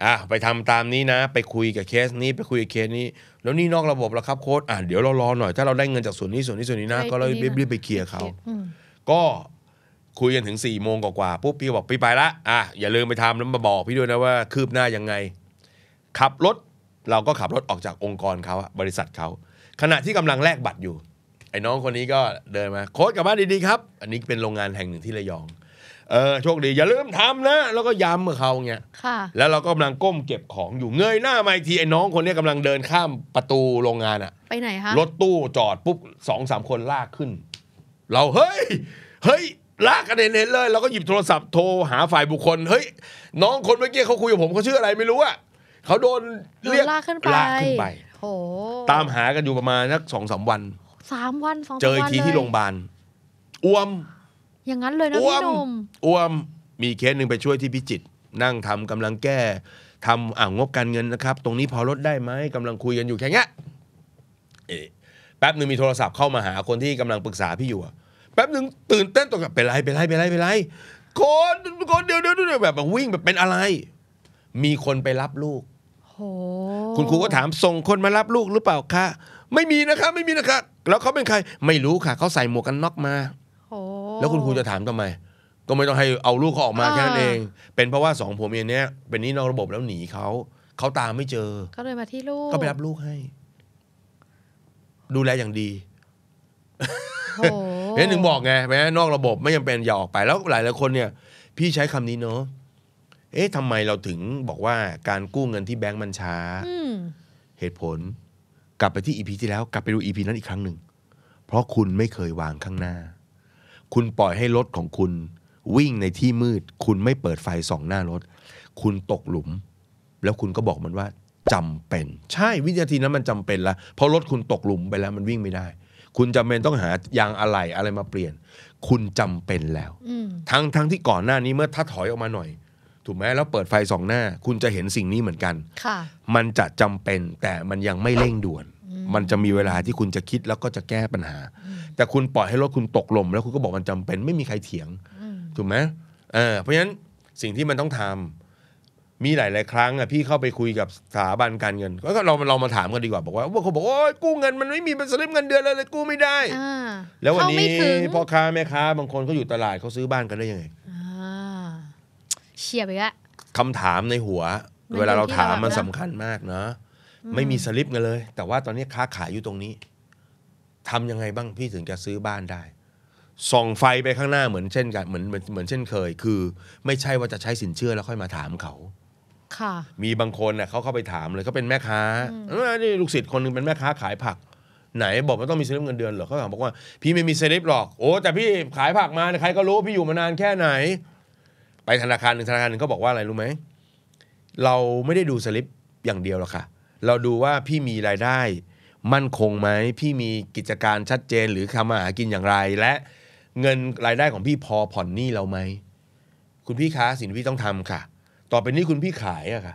อ่ะไปทำตามนี้นะไปคุยกับเคสนี้ ไปคุยกับเคสนี้ แล้วนี่นอกระบบแล้วครับโค้ดอ่ะเดี๋ยวเรารอหน่อยถ้าเราได้เงินจากส่วนนี้ส่วนนี้ส่วนนี้นะ ก็เรียรียบๆไปเคลียร์เขาก็คุยกันถึง4ี่โมงกว่าปุ๊บพี่บอกพี่ไปละอ่ะอย่าลืมไปทำแล้วมาบอก พี่ด้วยนะว่าคืบหน้ายังไง ขับรถเราก็ขับรถออกจากองค์กรเขาบริษัทเขาขณะที่กำลังแลกบัตรอยู่ไอ้น้องคนนี้ก็เดินมาโค้ดกลับบ้านดีๆครับ อันนี้เป็นโรงงานแห่งหนึ่งที่ระยองเออ โชคดีอย่าลืมทำนะ แล้วก็ย้ำเมื่อเขาเนี่ยค่ะ แล้วเราก็กำลังก้มเก็บของอยู่เงยหน้ามาอีกที ไอ้น้องคนนี้กำลังเดินข้ามประตูโรงงานอะไปไหนคะ รถตู้จอดปุ๊บสองสามคนลากขึ้น เรา เฮ้ย เฮ้ย ลากกันเห็นเลยเราก็หยิบโทรศัพท์โทรหาฝ่ายบุคคลเฮ้ย น้องคนเมื่อกี้เขาคุยกับผมเขาชื่ออะไรไม่รู้อะเขาโดนเรียกลากขึ้นไป้ตามหากันอยู่ประมาณสักสองสามวันสามวันสองเจอทีที่โรงพยาบาลอ้วมอย่างนั้นเลยนะพี่นมอ้วมมีเคสหนึ่งไปช่วยที่พิจิต นั่งทำกำลังแก้ทำอ่างงบการเงินนะครับ ตรงนี้พอลดได้ไหมกำลังคุยกันอยู่แค่เงี้ยแป๊บหนึ่งมีโทรศัพท์เข้ามาหาคนที่กำลังปรึกษาพี่อยู่แป๊บหนึ่งตื่นเต้นตกกับเป็นไรเป็นไรเป็นไรเป็นไรคนคนเดียวเดียวเดียวแบบวิ่งแบบเป็นอะไร มีคนไปรับลูกคุณครูก็ถามส่งคนมารับลูกหรือเปล่าคะไม่มีนะคะไม่มีนะคะแล้วเขาเป็นใคร ไม่รู้ค่ะ เขาใส่หมวกกันน็อกมาแล้วคุณครูจะถามทำไม ก็ไม่ต้องให้เอาลูกเขาออกมาแค่นั้นเอง เป็นเพราะว่าสองผัวเมียเนี้ยเป็นนี่นอกระบบแล้วหนีเขา เขาตามไม่เจอ ก็เลยมาที่ลูกก็ไปรับลูกให้ ดูแลอย่างดีเห็นหถึงบอกไงแม้นอกระบบไม่ยังเป็นอย่าออกไปแล้วหลายหลายคนเนี่ย พี่ใช้คำนี้เนาะ เอ๊ะทำไมเราถึงบอกว่าการกู้เงินที่แบงก์มันช้าเหตุผล กลับไปที่อีพีที่แล้วกลับไปดูอีพีนั้นอีกครั้งหนึ่งเพราะคุณไม่เคยวางข้างหน้าคุณปล่อยให้รถของคุณ วิ่งในที่มืด คุณไม่เปิดไฟส่องหน้ารถ คุณตกหลุม แล้วคุณก็บอกมันว่า จำเป็น ใช่วินาทีนั้นมันจำเป็นละเพราะรถคุณตกหลุมไปแล้ว มันวิ่งไม่ได้ คุณจำเป็นต้องหายางอะไรอะไรมาเปลี่ยน คุณจำเป็นแล้วทั้งทั้งที่ก่อนหน้านี้เมื่อถ้าถอยออกมาหน่อย ถูกไหมแล้วเปิดไฟสองหน้า คุณจะเห็นสิ่งนี้เหมือนกันมันจะจำเป็น แต่มันยังไม่เร่งด่วนมันจะมีเวลาที่คุณจะคิดแล้วก็จะแก้ปัญหา แต่คุณปล่อยให้รถคุณตกลมแล้วคุณก็บอกมันจำเป็นไม่มีใครเถียงถูกไหมเออเพราะฉะนั้นสิ่งที่มันต้องทำมีหลายหลายครั้งอ่ะพี่เข้าไปคุยกับสถาบันการเงินก็เราเรามาถามกันดีกว่า บอก ว่าเขาบอกโอ้ยกู้เงินมันไม่มีเป็นสลิปเงินเดือนเลยเลยกู้ไม่ได้แล้ววันนี้พ่อค้าแม่ค้าบางคนเขาอยู่ตลาดเขาซื้อบ้านกันได้ยังไงเฉียบไปละคำถามในหัว เวลาเราถามมันสำคัญมากเนาะไม่มีสลิปกันเลย แต่ว่าตอนนี้ค้าขายอยู่ตรงนี้ ทำยังไงบ้างพี่ถึงจะซื้อบ้านได้ ส่องไฟไปข้างหน้าเหมือนเช่นกันเหมือนเหมือนเหมือนเช่นเคย คือ ไม่ใช่ว่าจะใช้สินเชื่อแล้วค่อยมาถามเขา ค่ะมีบางคนเน่ยเขาเข้าไปถามเลยเขาเป็นแม่ค้าเออนี่ลูกศิษย์คนหนึงเป็นแม่ค้าขายผัก ไหน บอกว่าต้องมีสลิปเงินเดือนเหรอเขาถามบอกว่าพี่ไม่มีสลิปหรอกโอ้แต่ พี่ขายผักมาใครก็รู้พี่อยู่มานานแค่ไหน ไปธนาคารหนึ่งธนาคารหนึ่งเขาบอกว่าอะไรรู้ไหม เราไม่ได้ดูสลิปอย่างเดียวหรอกค่ะเราดูว่าพี่มีรายได้ มั่นคงไหม พี่มีกิจการชัดเจนหรือทำมาหากินอย่างไรและ เงินรายได้ของพี่พอผ่อนหนี้เราไหมคุณพี่ค้าสินพี่ต้องทำค่ะ ต่อไปนี้คุณพี่ขายอะค่ะ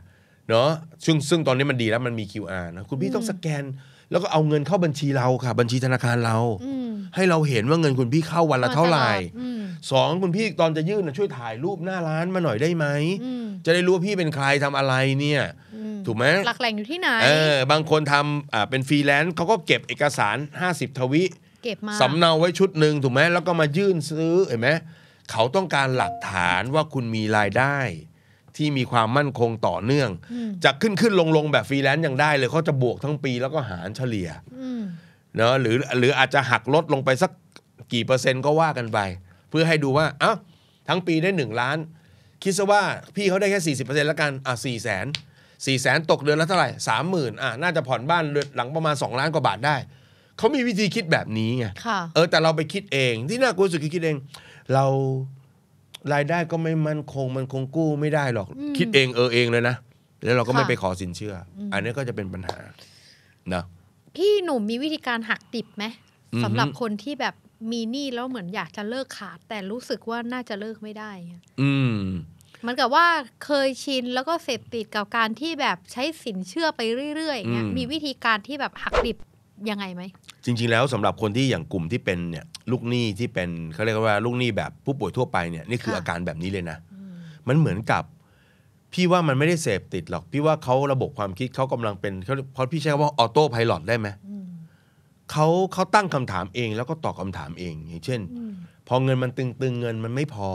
เนาะซึ่งซึ่งตอนนี้มันดีแล้วมันมี QR นะคุณพี่ต้องสแกนแล้วก็เอาเงินเข้าบัญชีเราค่ะ บัญชีธนาคารเราให้เราเห็นว่าเงินคุณพี่เข้าวันละเท่าไหร่สองคุณพี่ตอนจะยื่นช่วยถ่ายรูปหน้าร้านมาหน่อยได้ไหม จะได้รู้ว่าพี่เป็นใครทำอะไรเนี่ยถูกไหมหลักแหล่งอยู่ที่ไหนเออบางคนทำาเป็นฟรีแลนซ์เขาก็เก็บเอกสาร 50 ทวิเก็บมาสำเนาไว้ชุดหนึ่งถูกไหมแล้วก็มายื่นซื้อเห็นไหมเขาต้องการหลักฐานว่าคุณมีรายได้ที่มีความมั่นคงต่อเนื่อง จะขึ้นขึ้นลงลงแบบฟรีแลนซ์ยังได้เลยเขาจะบวกทั้งปีแล้วก็หารเฉลี่ยเนาะหรือหรืออาจจะหักลดลงไปสักกี่เปอร์เซ็นต์ก็ว่ากันไป เพื่อให้ดูว่าเอ้าทั้งปีได้หนึ่งล้าน คิดซะว่าพี่เขาได้แค่สี่สิบเปอร์เซ็นต์ละกัน อ่ะสี่แสนสี่แสนตกเดือนละเท่าไหร่สามหมื่นอ่ะ น่าจะผ่อนบ้านหลังประมาณสองล้านกว่าบาทได้เขามีวิธีคิดแบบนี้ไงเออ แต่เราไปคิดเองที่น่ากลัวสุดคือคิดเอง เรารายได้ก็ไม่มั่นคงมันคงกู้ไม่ได้หรอกอคิดเองเออเองเลยนะแล้วเราก็ไม่ไปขอสินเชื่อ อันนี้ก็จะเป็นปัญหานะพี่หนุ่มมีวิธีการหักดิบไหมสำสำหรับคนที่แบบมีหนี้แล้วเหมือนอยากจะเลิกขาดแต่รู้สึกว่าน่าจะเลิกไม่ได้อืมเหมันกับว่าเคยชินแล้วก็เสพติดกับการที่แบบใช้สินเชื่อไปเรื่อยๆอย่างเงี้ยมมีวิธีการที่แบบหักดิบยังไงไหมจริงๆแล้วสำหรับคนที่อย่างกลุ่มที่เป็นเนี่ยลูกหนี้ที่เป็นเขาเรียกว่า ลูกหนี้แบบผู้ป่วยทั่วไปเนี่ยนี่คืออาการแบบนี้เลยนะมันเหมือนกับพี่ว่ามันไม่ได้เสพติดหรอก พี่ว่าเขาระบบความคิดเขากำลังเป็นเขาเพราะพี่ใช้คำว่าออโต้พายโลดได้ไหมเขาเขาตั้งคำถามเอง แล้วก็ตอบคาถามเอง อย่างเช่น พอเงินมันตึงๆเงินมันไม่พอ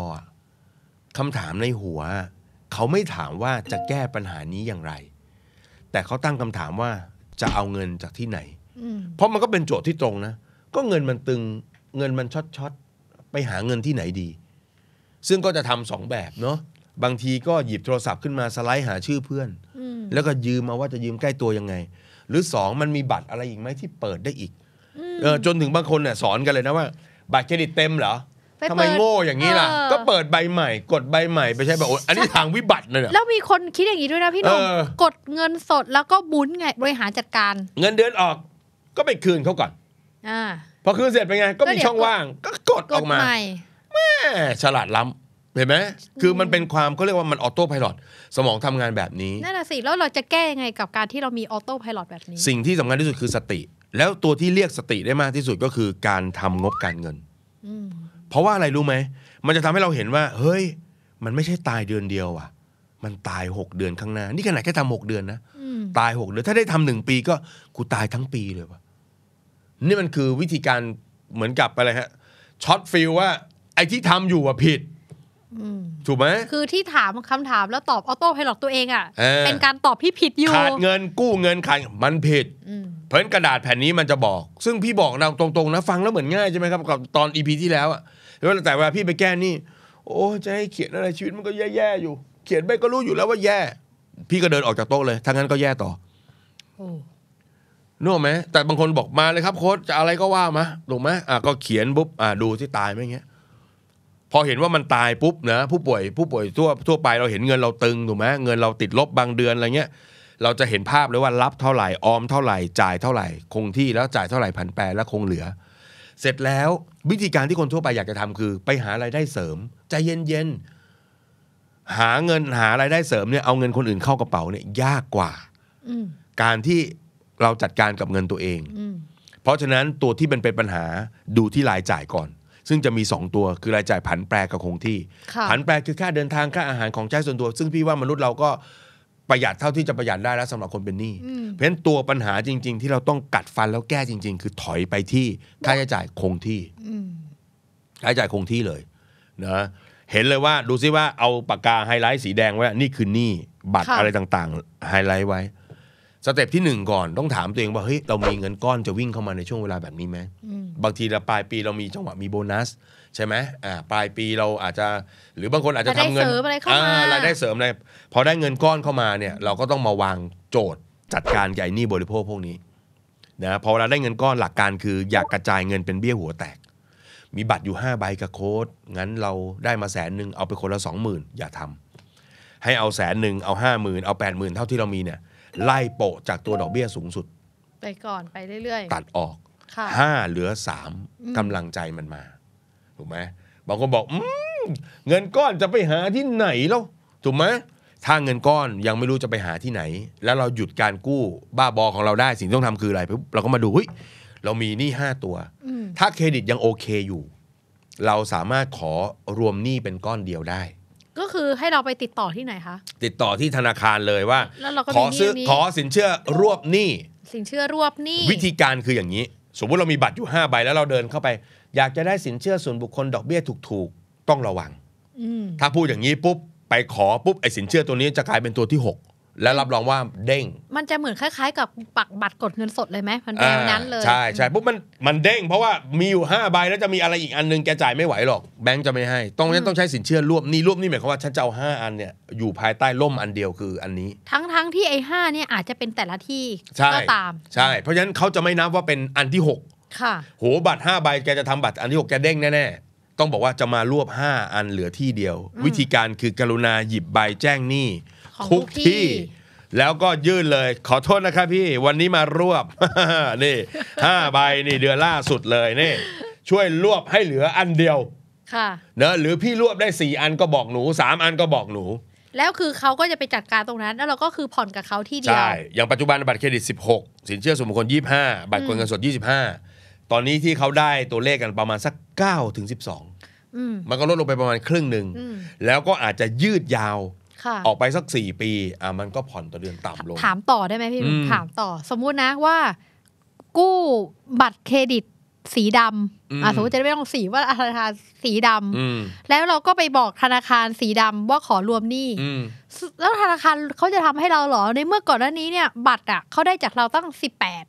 คำถามในหัวเขาไม่ถามว่าจะแก้ปัญหานี้อย่างไร แต่เขาตั้งคำถามว่าจะเอาเงินจากที่ไหนเพราะมันก็เป็นโจทย์ที่ตรงนะ ก็เงินมันตึงเงินมันช็อตช็อตไปหาเงินที่ไหนดี ซึ่งก็จะทำสองแบบเนาะบางทีก็หยิบโทรศัพท์ขึ้นมา สไลด์หาชื่อเพื่อน แล้วก็ยืมมาว่าจะยืมใกล้ตัวยังไง หรือสองมันมีบัตรอะไรอีกไหมที่เปิดได้อีกเออจนถึงบางคนเนี่ยสอนกันเลยนะว่า บัตรเครดิตเต็มเหรอทำไมโง่อย่างนี้ล่ะก็เปิดใบใหม่กดใบใหม่ไปใช้แบบอันนี้ทางวิบัติเลยแล้วมีคนคิดอย่างนี้ด้วยนะพี่นุ่มกดเงินสดแล้วก็บุนไงบริหารจัดการ เงินเดือนออกก็ไปคืนเขาก่อนอพอคืนเสร็จเป็นไงก็มีช่องว่าง ก็กดออกมาแม่ฉลาดล้ำเห็นไหมคือมันเป็นความเขาเรียกว่ามันออโต้พายロสมองทำงานแบบนี้นั่นแหะสิแล้วเราจะแก้ยังไงกับการที่เรามีออโต้พายロแบบนี้สิ่งที่สำคัญที่สุดคือสติ แล้วตัวที่เรียกสติได้มากที่สุดก็คือการทำงบ การเงินเพราะว่าอะไรรู้ไหมมันจะทำให้เราเห็นว่า เฮ้ยมันไม่ใช่ตายเดือนเดียวอ่ะ มันตายหกเดือนข้างหน้า นี่ขนาดแค่ทำหกเดือนนะตายหกเดือนถ้าได้ทำหนึ่งปี ก็กูตายทั้งปีเลยวะนี่มันคือวิธีการเหมือนกับอะไรฮะช็อตฟิลว่า ไอ้ที่ทำอยู่อะผิดถูกไหม คือที่ถามคำถามแล้วตอบออโต้ไพลอกตัวเองอะ่ะเเป็นการตอบที่ผิดอยู่ขาดเงินกู้เงินขาดมันผิดเพราะนั้นกระดาษแผ่นนี้มันจะบอก ซึ่งพี่บอกเราตรงๆนะฟังแล้วเหมือนง่ายใช่ไหมครับกับตอนอีพีที่แล้วอะแแต่เวลาพี่ไปแก้นี่ โอ้จะให้เขียนอะไรชีวิตมันก็แย่ๆอยู่ เขียนไปก็รู้อยู่แล้วว่าแย่ พี่ก็เดินออกจากโต๊ะเลยถ้างั้นก็แย่ต่ออนึกออกไหมแต่บางคนบอกมาเลยครับโค้ชจะอะไรก็ว่ามาถูกไหมอ่ะ ก็เขียนปุ๊บอ่ะดูที่ตายไหมเงี้ย พอเห็นว่ามันตายปุ๊บนะผู้ป่วย ผู้ป่วยทั่ว ทั่วไปเราเห็นเงินเราตึงถูกไหมเงินเราติดลบบางเดือนอะไรเงี้ยเราจะเห็นภาพเลยว่ารับเท่าไหร่ออมเท่าไหร่ จ่ายเท่าไหร่ คงที่แล้วจ่ายเท่าไหร่พันแปรแล้วคงเหลือ เสร็จแล้ววิธีการที่คนทั่วไปอยากจะทำคือ ไปหาไรายได้เสริมใจเย็นๆหาเงินหาไรายได้เสริมเนี่ยเอาเงินคนอื่นเข้ากระเป๋าเนี่ยยากกว่าการที่เราจัดการกับเงินตัวเอง เพราะฉะนั้นตัวที่เป็นเป็นปัญหาดูที่รายจ่ายก่อน ซึ่งจะมี 2 ตัวคือรายจ่ายผันแปรกับคงที่ ผันแปรคือค่าเดินทางค่าอาหารของใช้ส่วนตัว ซึ่งพี่ว่ามนุษย์เราก็ประหยัดเท่าที่จะประหยัดได้แล้วสำหรับคนเป็นหนี้ เพราะฉะนั้นตัวปัญหาจริง ๆ ที่เราต้องกัดฟันแล้วแก้จริง ๆ คือถอยไปที่ค่าใช้จ่ายคงที่ค่าใช้จ่ายคงที่เลยนะ เห็นเลยว่าดูซิว่าเอาปากกาไฮไลท์สีแดงไว้ นี่คือหนี้บัตรอะไรต่างๆไฮไลท์ไว้สเต็ปที่หนึ่งก่อน ต้องถามตัวเองว่าเฮ้ยเรามีเงินก้อนจะวิ่งเข้ามาในช่วงเวลาแบบนี้ไหมบางทีเราปลายปีเรามีจังหวะมีโบนัส ใช่ไหมอ่าปลายปีเราอาจจะหรือบางคนอาจจะทำเงินอรายได้เสริมอะไรพอได้เงินก้อนเข้ามาเนี่ย เราก็ต้องมาวางโจทย์จัดการใหญ่นี่บริโภคพวกนี้นะพอเราได้เงินก้อนหลักการคืออยากกระจายเงินเป็นเบี้ยหัวแตก มีบัตรอยู่5ใบกับโค้ดงั้นเราได้มาแสนหนึ่งเอาไปคนละสองหมื่นอย่าทำให้เอาแสนหนึ่งเอาห้าหมื่นเอาแปดหมื่นเท่าที่เรามีเนี่ยไล่โปะจากตัวดอกเบี้ยสูงสุด ไปก่อนไปเรื่อย ๆ ตัดออก ค่ะห้าเหลือสามกำลังใจมันมาถูกไหมบางคนบอกอเงินก้อนจะไปหาที่ไหนแล้วถูกไหมถ้าเงินก้อนยังไม่รู้จะไปหาที่ไหน แล้วเราหยุดการกู้บ้าบอของเราได้สิ่งที่ต้องทำคืออะไรเราก็มาดูเฮ้ยเรามีหนี้ห้าตัว ถ้าเครดิตยังโอเคอยู่ เราสามารถขอรวมหนี้เป็นก้อนเดียวได้ก็คือให้เราไปติดต่อที่ไหนคะติดต่อที่ธนาคารเลยว่า ขอซื้อขอสินเชื่อรวบหนี้สินเชื่อรวบหนี้ วิธีการคืออย่างนี้ สมมุติเรามีบัตรอยู่5ใบแล้วเราเดินเข้าไป อยากจะได้สินเชื่อส่วนบุคคลดอกเบี้ยถูกๆ ต้องระวังถ้าพูดอย่างนี้ปุ๊บไปขอปุ๊บไอ้สินเชื่อตัวนี้จะกลายเป็นตัวที่ 6แล้วรับรองว่าเด้ง มันจะเหมือนคล้ายๆ กับปักบัตรกดเงินสดเลยไหมมันแบบนั้นเลย ใช่ใช่ปุ๊บมันมันเด้ง เพราะว่ามีอยู่5ใบแล้วจะมีอะไรอีกอันนึงแกจ่ายไม่ไหวหรอกแบงก์จะไม่ให้ ต้องนั้นต้องใช้สินเชื่อร่วมนี่ร่วมนี่หมายความว่าฉันจะเอาห้าอันเนี่ยอยู่ภายใต้ร่มอันเดียวคืออันนี้ ทั้งทั้งที่ไอ้ห้าเนี่ยอาจจะเป็นแต่ละที่ก็ตามใช่ เพราะฉะนั้นเขาจะไม่นับว่าเป็นอันที่6ค่ะ โหบัตร5ใบแกจะทำบัตรอันที่6แกเด้งแน่ๆ ต้องบอกว่าจะมารวบ5อันเหลือที่เดียววิธีการคือกรุณาหยิบใบแจ้งหนี้ทุกที่แล้วก็ยื่นเลย ขอโทษนะครับพี่วันนี้มารวบนี่ห้าใบนี่เดือนล่าสุดเลยนี่ช่วยรวบให้เหลืออันเดียว ค่ะเนอะหรือพี่รวบได้สี่อันก็บอกหนูสามอันก็บอกหนู แล้วคือเขาก็จะไปจัดการตรงนั้น แล้วเราก็คือผ่อนกับเขาที่เดียวใช่อย่างปัจจุบันบัตรเครดิต 16 สินเชื่อส่วนบุคคล 25บัตรกดเงินสด 25 ตอนนี้ที่เขาได้ตัวเลขกันประมาณสัก9ถึงสสิบองมันก็ลดลงไปประมาณครึ่งหนึ่งแล้วก็อาจจะยืดยาวออกไปสัก4 ปีอ่ะมันก็ผ่อนต่อเดือนต่ำลงถามต่อได้ไหมพี่ ถามต่อ สมมุตินะว่า กู้บัตรเครดิตสีดำอ่ะสมมติจะไม่ต้องสีว่าธนาคารสีดำแล้วเราก็ไปบอกธนาคารสีดำว่าขอรวมหนี้แล้วธนาคารเขาจะทำให้เราหรอ ในเมื่อก่อนหน้านี้เนี่ยบัตรอ่ะเขาได้จากเราตั้งสิบแปด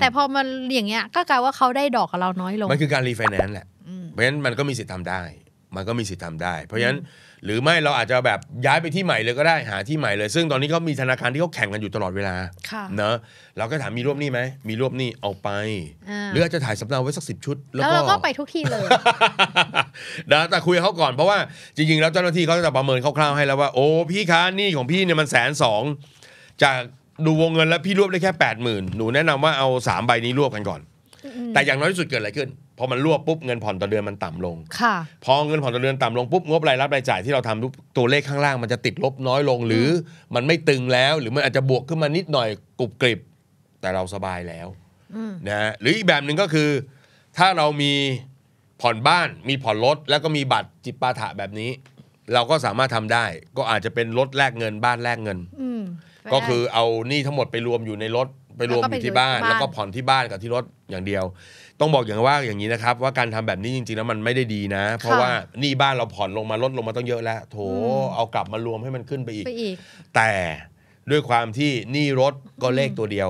แต่พอมันอย่างเงี้ยก็กลายว่าเขาได้ดอกกับเราน้อยลงมันคือการรีไฟแนนซ์แหละเพราะฉะนั้นมันก็มีสิทธิ์ทำได้ มันก็มีสิทธิ์ทำได้ เพราะฉะนั้นหรือไม่เราอาจจะแบบย้ายไปที่ใหม่เลยก็ได้หาที่ใหม่เลย ซึ่งตอนนี้เขามีธนาคารที่เขาแข่งกันอยู่ตลอดเวลาเนอะเราก็ถามมีรวบนี่ไหม มีรวบนี่เอาไปหรืออาจจะถ่ายสำเนาไว้สักสิบชุดแล้วเราก็ไปทุกที่เลยนะแต่คุยเขาก่อนเพราะว่าจริง ๆ แล้วเจ้าหน้าที่เขาจะประเมินคร่าวๆให้แล้วว่าโอ้พี่คะนี่ของพี่เนี่ยมันแสนสองจากดูวงเงินแล้วพี่รวบได้แค่แปดหมื่นหนู แนะนำว่าเอาสามใบนี้รวบกันก่อนแต่อย่างน้อยที่สุดเกิดอะไรขึ้นพอมันรั่วปุ๊บเงินผ่อนต่อเดือนมันต่ำลงค่ะพอเงินผ่อนต่อเดือนต่ำลงปุ๊บงบรายรับรายจ่ายที่เราทำตัวเลขข้างล่างมันจะติดลบน้อยลงหรือ มันไม่ตึงแล้ว หรือมันอาจจะบวกขึ้นมานิดหน่อยกรุบกริบ แต่เราสบายแล้วนะหรืออีกแบบหนึ่งก็คือ ถ้าเรามีผ่อนบ้าน มีผ่อนรถแล้วก็มีบัตรจิปาถะแบบนี้ เราก็สามารถทำได้ ก็อาจจะเป็นรถแลกเงินบ้านแลกเงินก็คือเอานี่ทั้งหมดไปรวมอยู่ในรถไปรวมอยู่ที่บ้านแล้วก็ผ่อนที่บ้านกับที่รถอย่างเดียว ต้องบอกอย่างว่าอย่างนี้นะครับ ว่าการทำแบบนี้จริง ๆแล้วมันไม่ได้ดีนะ เพราะว่านี่บ้านเราผ่อนลงมาลดลงมาต้องเยอะแล้ว โถเอากลับมารวมให้มันขึ้นไปอีกแต่ด้วยความที่นี่รถก็เลขตัวเดียว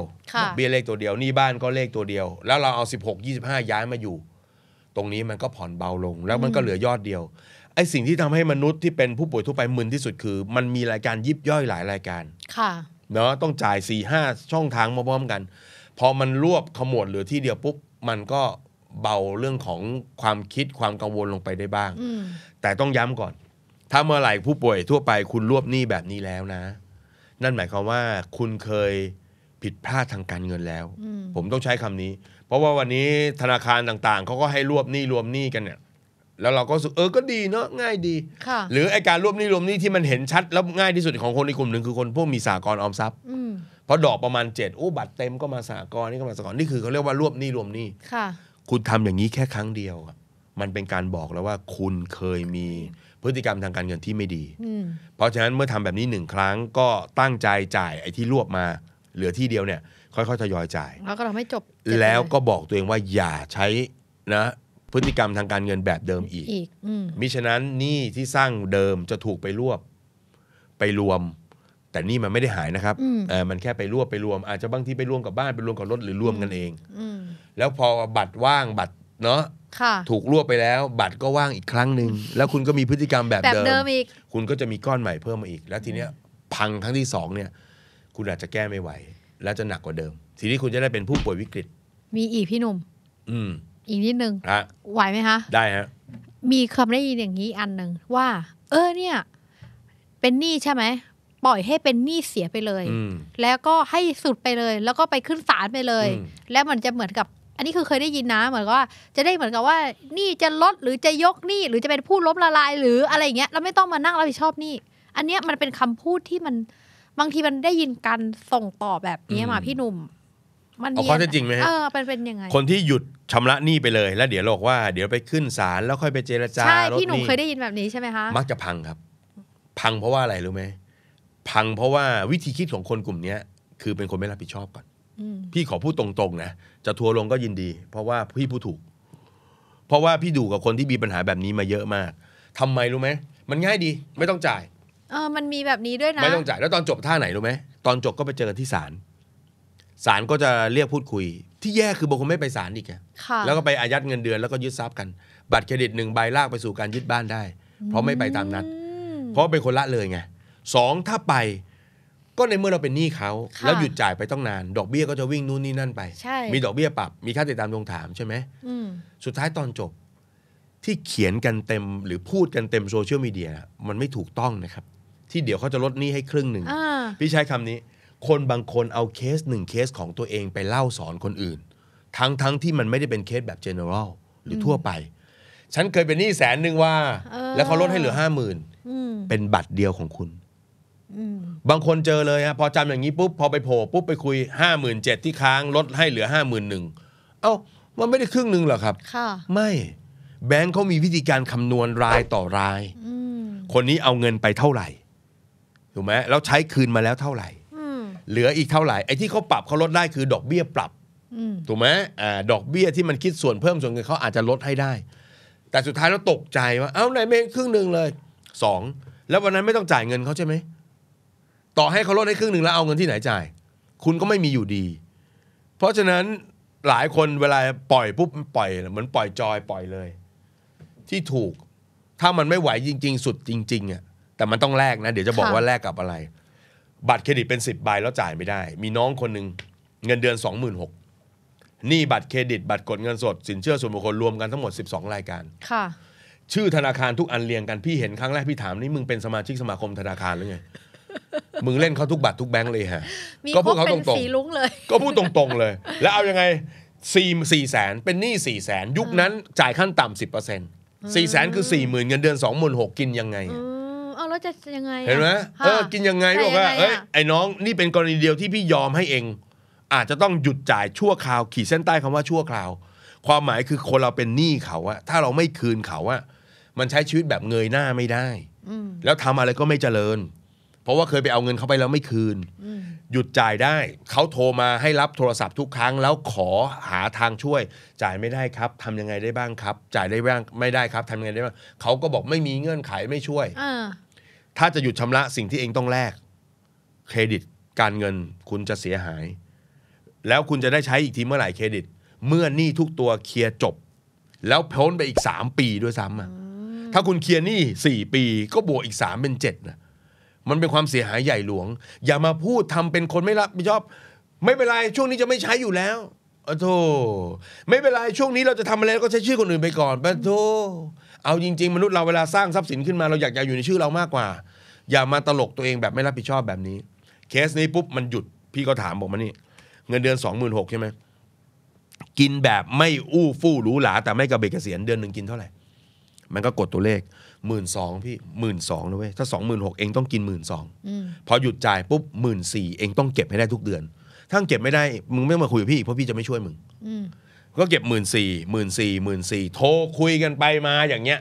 เบี้ยเลขตัวเดียวนี่บ้านก็เลขตัวเดียว แล้วเราเอา16 25 ย้ายมาอยู่ ตรงนี้มันก็ผ่อนเบาลง แล้วมันก็เหลือยอดเดียวไอ้สิ่งที่ทำให้มนุษย์ที่เป็นผู้ป่วยทั่วไปมึนที่สุดคือ มันมีรายการยิบย่อยหลายรายการ ค่ะเนาะต้องจ่าย4ี่ห้าช่องทางมาพร้อมกัน พอมันรวบขมวดเหลือที่เดียวปุ๊บมันก็เบาเรื่องของความคิดความกังวลลงไปได้บ้างแต่ต้องย้ำก่อน ถ้าเมื่อไหร่ผู้ป่วยทั่วไปคุณรวบหนี้แบบนี้แล้วนะ นั่นหมายความว่า คุณเคยผิดพลาดทางการเงินแล้ว ผมต้องใช้คำนี้ เพราะว่าวันนี้ธนาคารต่าง ๆเขาก็ให้รวบหนี้รวมหนี้กันเนี่ยแล้วเราก็สึกเออก็ดีเนาะง่ายดีหรือไอการรวบนี้ รวมนี้ที่มันเห็นชัด แล้วง่ายที่สุดของคนในกลุ่มหนึ่งคือคนพวกมีสากลออมทรัพย์เพราะดอกประมาณเจ็ดโอ้บัตรเต็มก็มาสากลนี่ก็มาสากลนี่คือเขาเรียกว่ารวบนี้รวมนี้ค่ะ คุณทำอย่างนี้แค่ครั้งเดียวมันเป็นการบอกแล้วว่าคุณเคยมีพฤติกรรมทางการเงินที่ไม่ดีอเพราะฉะนั้นเมื่อทำแบบนี้หนึ่งครั้งก็ตั้งใจจ่าย ไอ้ที่รวบมาเหลือที่เดียวเนี่ย ค่อยๆทยอยจ่ายแล้วก็ทำให้จบแล้วก็บอกตัวเองว่าอย่าใช้นะพฤติกรรมทางการเงินแบบเดิมอีกอกอมมิฉะนั้นหนี้ที่สร้างเดิมจะถูกไปรวบไปรวม แต่หนี่มันไม่ได้หายนะครับมเออมันแค่ไปรวบไปรวมอาจจะบางทีไปรวมกับบ้านไปรวมกับรถหรือรวมกันเองอแล้วพอบัตรว่างบัตร เนาะะถูกรวบไปแล้ว บัตรก็ว่างอีกครั้งหนึ่งแล้วคุณก็มีพฤติกรรมแบบแบบเดิมดมคุณก็จะมีก้อนใหม่เพิ่มมาอีก แล้ว ทีเนี้ยพังครั้งที่สองเนี่ย คุณอาจจะแก้ไม่ไหว แล้วจะหนักกว่าเดิม ทีนี้คุณจะได้เป็นผู้ป่วยวิกฤต มีอีกพี่หนุ่มอืมอีกนิดนึงไหวไหมคะได้ฮะมีคำได้ยินอย่างนี้อันหนึ่งว่า เออเนี่ย เป็นหนี้ใช่ไหมปล่อยให้เป็นหนี้เสียไปเลย แล้วก็ให้สุดไปเลย แล้วก็ไปขึ้นศาลไปเลย แล้วมันจะเหมือนกับ อันนี้คือเคยได้ยินนะ เหมือนกับว่าจะได้เหมือนกับว่าหนี่จะลดหรือจะยกหนี้ หรือจะเป็นผู้ล้มละลาย หรืออะไรอย่างเงี้ยเราไม่ต้องมานั่งรับผิดชอบหนี้อันเนี้ยมันเป็นคำพูดที่มัน บางทีมันได้ยินการส่งต่อแบบนี้มาพี่หนุ่ม มันเอาข้อเ็จริงไหมฮะเออเป็นเป็นยังไงคนที่หยุดชำระหนี้ไปเลยแล้วเดี๋ยวบอกว่าเดี๋ยวไปขึ้นศาลแล้วค่อยไปเจรจาใช่พี่หนุ่มเคยได้ยินแบบนี้ใช่ไหมคะมักจะพังครับ พังเพราะว่าอะไรรู้ไหมพังเพราะว่าวิธีคิดของคนกลุ่มเนี้ยคือเป็นคนไม่รับผิดชอบก่อนพี่ขอพูดตรงๆนะจะทัวลงก็ยินดี เพราะว่าพี่ผู้ถูก เพราะว่าพี่ดูกับคนที่มีปัญหาแบบนี้มาเยอะมาก ทำไมรู้ไหมมันง่ายดี ไม่ต้องจ่าย เออมันมีแบบนี้ด้วยนะไม่ต้องจ่ายแล้วตอนจบท่าไหนรู้ไหมตอนจบก็ไปเจอกันที่ศาลศาลก็จะเรียกพูดคุยที่แย่คือบางคนไม่ไปศาลอีกอะแล้วก็ไปอายัดเงินเดือนแล้วก็ยึดทรัพย์กันบัตรเครดิตหนึ่งใบลากไปสู่การยึดบ้านได้ เพราะไม่ไปตามนัดเพราะเป็นคนละเลยไงสองถ้าไป ก็ในเมื่อเราเป็นหนี้เขาแล้วหยุดจ่ายไปต้องนาน ดอกเบี้ยก็จะวิ่งนู่นนี่นั่นไปมีดอกเบี้ยปรับมีค่าติดตามทวงถามใช่ไหมมสุดท้ายตอนจบ ที่เขียนกันเต็มหรือพูดกันเต็มโซเชียลมีเดียมันไม่ถูกต้องนะครับ ที่เดี๋ยวเขาจะลดหนี้ให้ครึ่งหนึ่งพี่ใช้คำนี้คนบางคนเอาเคสหนึ่งเคสของตัวเองไปเล่าสอนคนอื่น ทั้งทั้งที่มันไม่ได้เป็นเคสแบบ general หรือทั่วไป ฉันเคยเป็นหนี้แสนหนึ่งว่า แล้วเขาลดให้เหลือห้าหมื่นเป็นบัตรเดียวของคุณบางคนเจอเลยฮะพอจำอย่างนี้ปุ๊บ พอไปโผล่ปุ๊บไปคุยห้าหมื่นเจ็ดที่ค้างลดให้เหลือห้าหมื่นหนึ่งเอ้ามันไม่ได้ครึ่งหนึ่งหรอครับไม่ แบงค์เขามีวิธีการคำนวณรายต่อรายคนนี้เอาเงินไปเท่าไหร่ถูกไหมแล้วใช้คืนมาแล้วเท่าไหร่เหลืออีกเท่าไหร่ไอ้ที่เขาปรับเขาลดได้คือ ดอกเบี้ยปรับถูกไหมอ่าดอกเบี้ยที่มันคิดส่วนเพิ่มส่วนเงินเขาอาจจะลดให้ได้ แต่สุดท้ายเราตกใจว่า เอ้าไหนเม่ครึ่งหนึ่งเลยสองแล้ววันนั้นไม่ต้องจ่ายเงินเขาใช่ไหมต่อให้เขาลดให้ครึ่งหนึ่งแล้วเอาเงินที่ไหนจ่ายคุณก็ไม่มีอยู่ดี เพราะฉะนั้นหลายคนเวลาปล่อยปุ๊บปล่อยเหมือนปล่อยจอยปล่อยเลย ที่ถูก ถ้ามันไม่ไหวจริง ๆ สุดจริง ๆอ่ะแต่มันต้องแลกนะเดี๋ยวจะบอกว่าแลกกับอะไรบัตรเครดิตเป็นสิบใบแล้วจ่ายไม่ได้ มีน้องคนหนึ่งเงินเดือนสองหมื่นหกนี่บัตรเครดิตบัตรกดเงินสดสินเชื่อส่วนบุคคลรวมกันทั้งหมดสสิบองรายการค่ะ ชื่อธนาคารทุกอันเรียงกันพี่เห็นครั้งแรกพี่ถามนี่มึงเป็นสมาชิกสมาคมธนาคารหรือไงมึงเล่นเขาทุกบัตรทุกแบงก์เลยฮะก็พูดเขาตรงตรงก็พูดตรงๆเลย แล้วเอายังไงสี่สี่แสนเป็นหนี้สี่แสนยุคนั้นจ่ายขั้นต่ำสิบเปอร์เซ็นต์สี่แสนคือสี่หมื่นเงินเดือนสองหมื่นหกกินยังไงาจะยังไงเห็นไหมเออกินยังไง่บอกว่าไอเอ้ยไอ้น้องนี่เป็นกรณีเดียวที่พี่ยอมให้เอง อาจจะต้องหยุดจ่ายชั่วคราว ขีดเส้นใต้คำว่าชั่วคราว ความหมายคือคนเราเป็นหนี้เขาอะถ้าเราไม่คืนเขาอะมันใช้ชีวิตแบบเงยหน้าไม่ได้แล้วทำอะไรก็ไม่เจริญ เพราะว่าเคยไปเอาเงินเขาไปแล้วไม่คืนหยุดจ่ายได้เขาโทรมาให้รับโทรศัพท์ทุกครั้ง แล้วขอหาทางช่วย จ่ายไม่ได้ครับทำยังไงได้บ้างครับ จ่ายได้บ้างไม่ได้ครับทำยังไงได้บ้างเขาก็บอกไม่มีเงื่อนไขไม่ช่วยอถ้าจะหยุดชำระสิ่งที่เองต้องแลกเครดิตการเงิน คุณจะเสียหาย แล้วคุณจะได้ใช้อีกทีเมื่อไหร่เครดิต เมื่อหนี้ทุกตัวเคลียร์จบ แล้วพ้นไปอีกสามปีด้วยซ้ำอ่ะถ้าคุณเคลียร์หนี้่ปีก็บวกอีกสามเป็นเจ็ดนะ มันเป็นความเสียหายใหญ่หลวง อย่ามาพูดทำเป็นคนไม่รับผิดชอบ ไม่เป็นไร ช่วงนี้จะไม่ใช้อยู่แล้วอโธ่ไม่เป็นไรช่วงนี้เราจะทำอะไรก็ใช้ชื่อคนอื่นไปก่อนปะโธเอาจริงๆ มนุษย์เราเวลาสร้างทรัพย์สินขึ้นมาเราอยากจะอยู่ในชื่อเรามากกว่า อย่ามาตลกตัวเองแบบไม่รับผิดชอบแบบนี้ เคสนี้ปุ๊บ มันหยุดพี่ก็ถามบอกมานี่ เงินเดือน2่นหกใช่ไหมกินแบบไม่อู้ฟู่หรูหราแต่ไม่กระเบิดกระเสียนเดือนหนึ่งกินเท่าไหร่ มันก็กดตัวเลขหมื่นสองพี่หมื่นสองนะเว้ยถ้าสองหมื่นหกเองต้องกินหมื่นสองพอหยุดจ่ายปุ๊บหมื่นสี่เองต้องเก็บให้ได้ทุกเดือนถ้าเก็บไม่ได้มึงไม่มาคุยกับพี่เพราะพี่จะไม่ช่วยมึงก็เก็บหมื่นสี่หมื่นสี่หมื่นสี่โทรคุยกันไปมาอย่างเงี้ย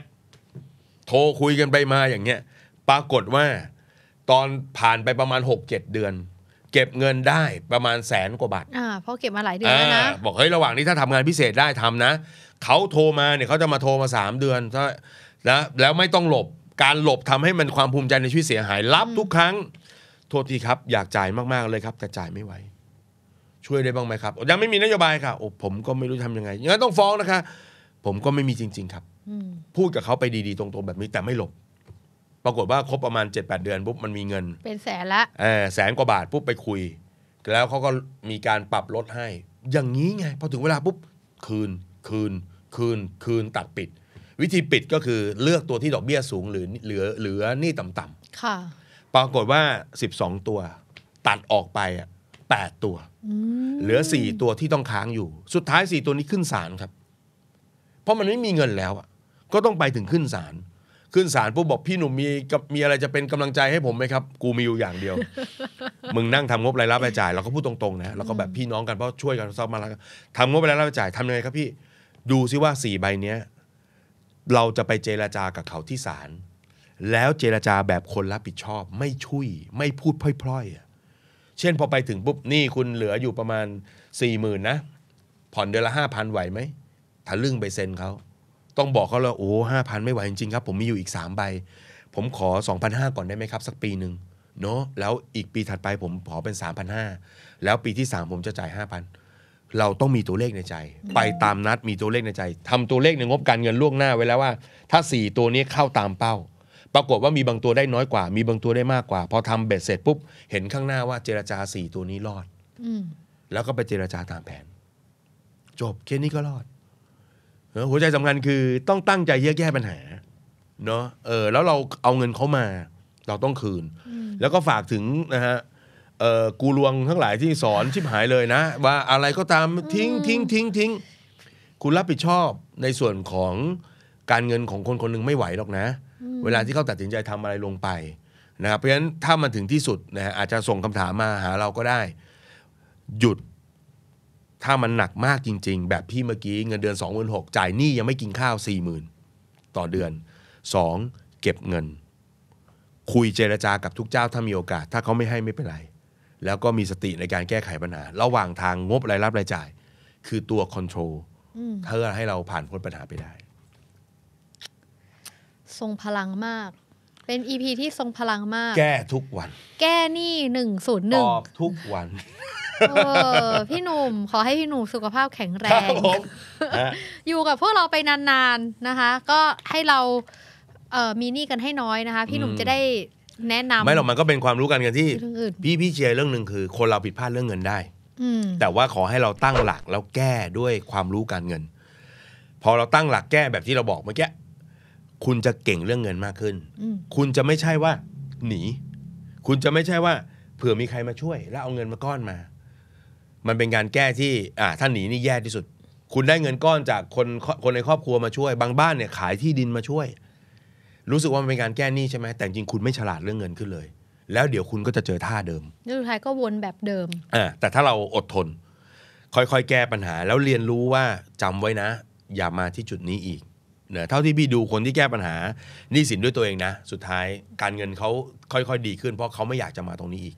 โทรคุยกันไปมาอย่างเงี้ยปรากฏว่าตอนผ่านไปประมาณ6กเดเดือน เก็บเงินได้ประมาณแสนกว่าบาทอ่าเพราะเก็บมาหลายเดือนแล้วนะบอกเฮ้ยระหว่างนี้ถ้าทำงานพิเศษได้ทำนะเขาโทรมาเนี่ยเขาจะมาโทรมา3เดือนถ้าแล้วแล้วไม่ต้องหลบการหลบทำให้มันความภูมิใจในชีวิตเสียหายรับทุกครั้ง โทษทีครับอยากจ่ายมากๆเลยครับแต่จ่ายไม่ไหวช่วยได้บ้างไหมครับ ยังไม่มีนโยบายค่ะโอ้ผมก็ไม่รู้ทํำยังไงยังงั้นต้องฟ้องนะคะ ผมก็ไม่มีจริงๆครับ พูดกับเขาไปดีๆตรงๆแบบนี้แต่ไม่หลบ ปรากฏว่าครบประมาณ7ดเดือนปุ๊บมันมีเงิน เป็นแสนละเออแสนกว่าบาทปุ๊บไปคุย แล้วเขาก็มีการปรับลดให้ อย่างนี้ไงพอถึงเวลาปุ๊บคืนคืน คืนคืนตัดปิด วิธีปิดก็คือเลือกตัวที่ดอกเบี้ยสูงหรือเหลือเหลือนี่ต่ำๆค่ะ ปรากฏว่า 12 ตัวตัดออกไปอ่ะ8 ตัว เหลือ 4 ตัวที่ต้องค้างอยู่ สุดท้าย 4 ตัวนี้ขึ้นศาลครับ เพราะมันไม่มีเงินแล้วอ่ะก็ต้องไปถึงขึ้นศาลขึ้นศาลผู้บอกพี่หนุ่ม มีมีอะไรจะเป็นกำลังใจให้ผมไหมครับ กูมีอยู่อย่างเดียว มึงนั่งทำงบรายรับรายจ่าย เราก็พูดตรงๆนะเราก็แบบพี่น้องกันเพราะช่วยกันซ่อมมาแล้วทำงบรายรับรายจ่ายทำยังไงครับ พี่ ดูซิว่าสี่ใบเนี้ย เราจะไปเจรจากับเขาที่ศาลแล้วเจรจาแบบคนรับผิดชอบ ไม่ช่วยไม่พูดพล่อย ๆเช่นพอไปถึงปุ๊บ นี่คุณเหลืออยู่ประมาณ4ี่หมื่นนะ ผ่อนเดือนละห้าพันไหวไหมทะลึ่งไปเซ็นเขา ต้องบอกเขาแล้วโอ้ห้าพันไม่ไหวจริงๆครับ ผมมีอยู่อีก 3 ใบ ผมขอ 2,500 ก่อนได้ไหมครับ สักปีหนึ่งเนาะแล้วอีกปีถัดไปผมขอเป็น 3,500 แล้วปีที่ 3 ผมจะจ่าย 5,000 เราต้องมีตัวเลขในใจ ไปตามนัดมีตัวเลขในใจ ทำตัวเลขในงบการเงินล่วงหน้าไว้แล้วว่า ถ้า 4 ตัวนี้เข้าตามเป้าปรากฏว่ามีบางตัวได้น้อยกว่ามีบางตัวได้มากกว่าพอทำเบ็ดเสร็จปุ๊บเห็นข้างหน้าว่าเจราจาสี่ตัวนี้รอดอแล้วก็ไปเจราจาตามแผน จบเคสนี้ก็รอดหัวใจสำคัญคือ ต้องตั้งใจแยกแยะปัญหาเนาะเออแล้วเราเอาเงินเขามา เราต้องคืน แล้วก็ฝากถึงนะฮะกูลวงทั้งหลายที่สอนชิบหายเลยนะว่าอะไรก็ตามทิ้ง ทิ้งทิ้งทิ้งคุณรับผิดชอบในส่วนของการเงินของคนคนหนึ่งไม่ไหวหรอกนะเวลาที่เขาตัดสินใจทำอะไรลงไปนะครับเพราะฉะนั้นถ้ามันถึงที่สุดนะฮะอาจจะส่งคำถามมา หาเราก็ได้หยุดถ้ามันหนักมากจริง ๆ แบบพี่เมื่อกี้เงินเดือน2่นหกจ่ายหนี้ยังไม่กินข้าว4มื่นต่อเดือน 2. เก็บเงิน คุยเจรจากับทุกเจ้า ถ้ามีโอกาส ถ้าเขาไม่ให้ไม่เป็นไร แล้วก็มีสติในการแก้ไขปัญหาระหว่างทางงบรายรับรายจ่าย คือตัวคอนโทรลเพื่อให้เราผ่านพ้นปัญหาไปได้ทรงพลังมาก เป็นอีพีที่ทรงพลังมาก แก้ทุกวัน แก้นี่หนึ่งศูนย์หนึ่งออกทุกวัน เออพี่หนุ่มขอให้พี่หนุ่มสุขภาพแข็งแรงอยู่กับพวกเราไปนานๆนะคะ ก็ให้เราเมีนี่กันให้น้อยนะคะ พี่หนุ่มจะได้แนะนำไม่หรอกมันก็เป็นความรู้กันกันที่พี่พี่เชียร์เรื่องหนึ่งคือคนเราผิดพลาดเรื่องเงินได้แต่ว่าขอให้เราตั้งหลักแล้วแก้ด้วยความรู้การเงิน พอเราตั้งหลักแก้แบบที่เราบอกเมื่อกี้คุณจะเก่งเรื่องเงินมากขึ้น คุณจะไม่ใช่ว่า หนี คุณจะไม่ใช่ว่า เผื่อมีใครมาช่วย แล้วเอาเงินมาก้อนมา มันเป็นการแก้ที่ อ่า ถ้าหนีนี่แย่ที่สุด คุณได้เงินก้อนจากคนคนในครอบครัวมาช่วย บางบ้านเนี่ยขายที่ดินมาช่วย รู้สึกว่ามันเป็นการแก้หนี้ใช่ไหม แต่จริงคุณไม่ฉลาดเรื่องเงินขึ้นเลย แล้วเดี๋ยวคุณก็จะเจอท่าเดิมแล้วสุดท้ายก็วนแบบเดิมอ่าแต่ถ้าเราอดทน ค่อยๆแก้ปัญหาแล้วเรียนรู้ว่าจำไว้นะ อย่ามาที่จุดนี้อีกเนะเท่าที่พี่ดูคนที่แก้ปัญหาหนี้สินด้วยตัวเองนะ สุดท้ายการเงินเขาค่อยๆ ดีขึ้นเพราะเขาไม่อยากจะมาตรงนี้อีก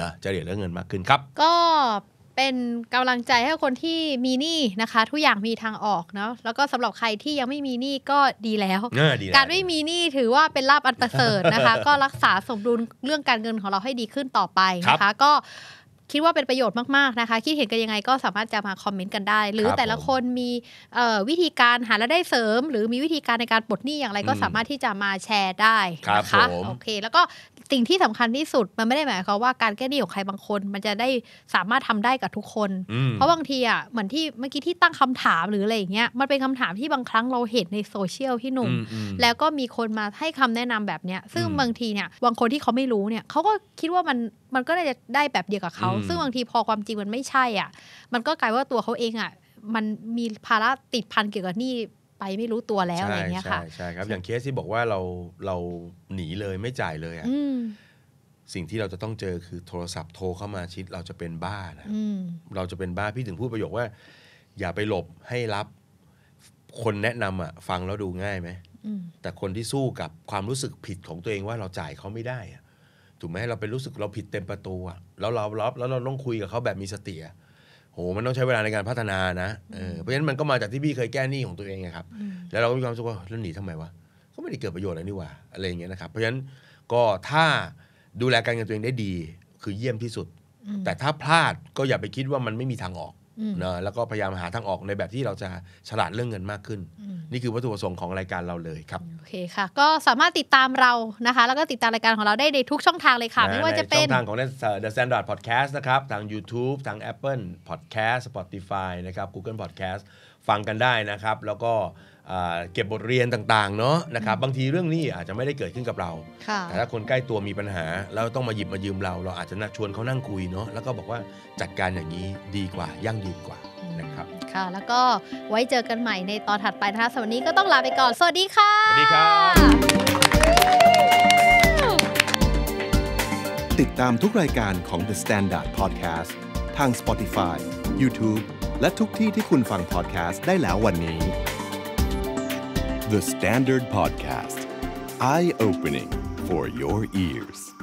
นะจะเรียนเรื่องเงินมากขึ้นครับ ก็เป็นกำลังใจให้คนที่มีหนี้นะคะทุกอย่างมีทางออกเนาะ แล้วก็สำหรับใครที่ยังไม่มีหนี้ก็ดีแล้ว การไม่มีหนี้ถือว่าเป็นลาบอันประเสริฐนะคะ ก็รักษาสมดุลเรื่องการเงินของเราให้ดีขึ้นต่อไปนะคะ ก็คิดว่าเป็นประโยชน์มาก ๆ นะคะ คิดเห็นกันยังไงก็สามารถจะมาคอมเมนต์กันได้ หรือแต่ละคนมีวิธีการหารายได้เสริม หรือมีวิธีการในการปลดหนี้อย่างไรก็สามารถที่จะมาแชร์ได้นะคะ โอเค แล้วก็สิ่งที่สำคัญที่สุดมันไม่ได้หมายความว่าการแก้หนี้ของใครบางคนมันจะได้สามารถทำได้กับทุกคนเพราะบางทีอ่ะเหมือนที่เมื่อกี้ที่ตั้งคำถามหรืออะไรอย่างเงี้ยมันเป็นคำถามที่บางครั้งเราเห็นในโซเชียลพี่หนุ่มแล้วก็มีคนมาให้คำแนะนำแบบเนี้ยซึ่งบางทีเนี่ยบางคนที่เขาไม่รู้เนี่ย เขาก็คิดว่ามันมันก็จะได้แบบเดียวกับเขา ซึ่งบางทีพอความจริงมันไม่ใช่อ่ะ มันก็กลายว่าตัวเขาเองอ่ะมันมีภาระติดพันเกี่ยวกับหนี้ไปไม่รู้ตัวแล้วอะไรเงี้ยค่ะใช่ใช่ครับอย่างเคสที่บอกว่าเราเราหนีเลยไม่จ่ายเลยอ่ะสิ่งที่เราจะต้องเจอคือโทรศัพท์โทรเข้ามาชิด เราจะเป็นบ้านะเราจะเป็นบ้าพี่ถึงพูดประโยคว่า อย่าไปหลบให้รับคนแนะนำอ่ะฟังแล้วดูง่ายไหมแต่คนที่สู้กับความรู้สึกผิดของตัวเองว่าเราจ่ายเขาไม่ได้อะถูกไหมเราไปรู้สึกเราผิดเต็มประตูอ่ะแล้วเราแล้วเราต้องคุยกับเขาแบบมีสติอ่ะโหมันต้องใช้เวลาในการพัฒนานะ เออ เพราะฉะนั้นมันก็มาจากที่พี่เคยแก้หนี้ของตัวเองไงครับ แล้วเราก็มีความรู้สึกว่าแล้วหนีทำไมวะ ก็ไม่ได้เกิดประโยชน์ อะไรนี่ว่าอะไรอย่างเงี้ยนะครับ เพราะฉะนั้นก็ถ้าดูแลการเงินตัวเองได้ดี คือเยี่ยมที่สุด แต่ถ้าพลาดก็อย่าไปคิดว่ามันไม่มีทางออกนะแล้วก็พยายามหาทางออกในแบบที่เราจะฉลาดเรื่องเงินมากขึ้น นี่คือวัตถุประสงค์ของรายการเราเลยครับ โอเคค่ะ ก็สามารถติดตามเรานะคะ แล้วก็ติดตามรายการของเราได้ ในทุกช่องทางเลยค่ะ ไม่ว่าจะเป็น ช่องทางของ The Standard Podcast นะครับ ทาง YouTube ทาง Apple Podcast Spotify นะครับ Google Podcast ฟังกันได้นะครับ แล้วก็เก็บบทเรียนต่างๆ เนาะนะครับบางทีเรื่องนี้อาจจะไม่ได้เกิดขึ้นกับเรา แต่ถ้าคนใกล้ตัวมีปัญหาแล้วต้องมาหยิบมายืมเรา เราอาจจะนัดชวนเขานั่งคุยเนาะแล้วก็บอกว่าจัดการอย่างนี้ดีกว่ายั่งยืนกว่านะครับ ค่ะแล้วก็ไว้เจอกันใหม่ในตอนถัดไปนะคะสำหวันนี้ก็ต้องลาไปก่อนสวัสดีค่ะ สวัสดีครับติดตามทุกรายการของ The Standard Podcast ทาง Spotify YouTube และทุกที่ที่คุณฟัง podcast ได้แล้ววันนี้ The Standard Podcast, eye opening for your ears.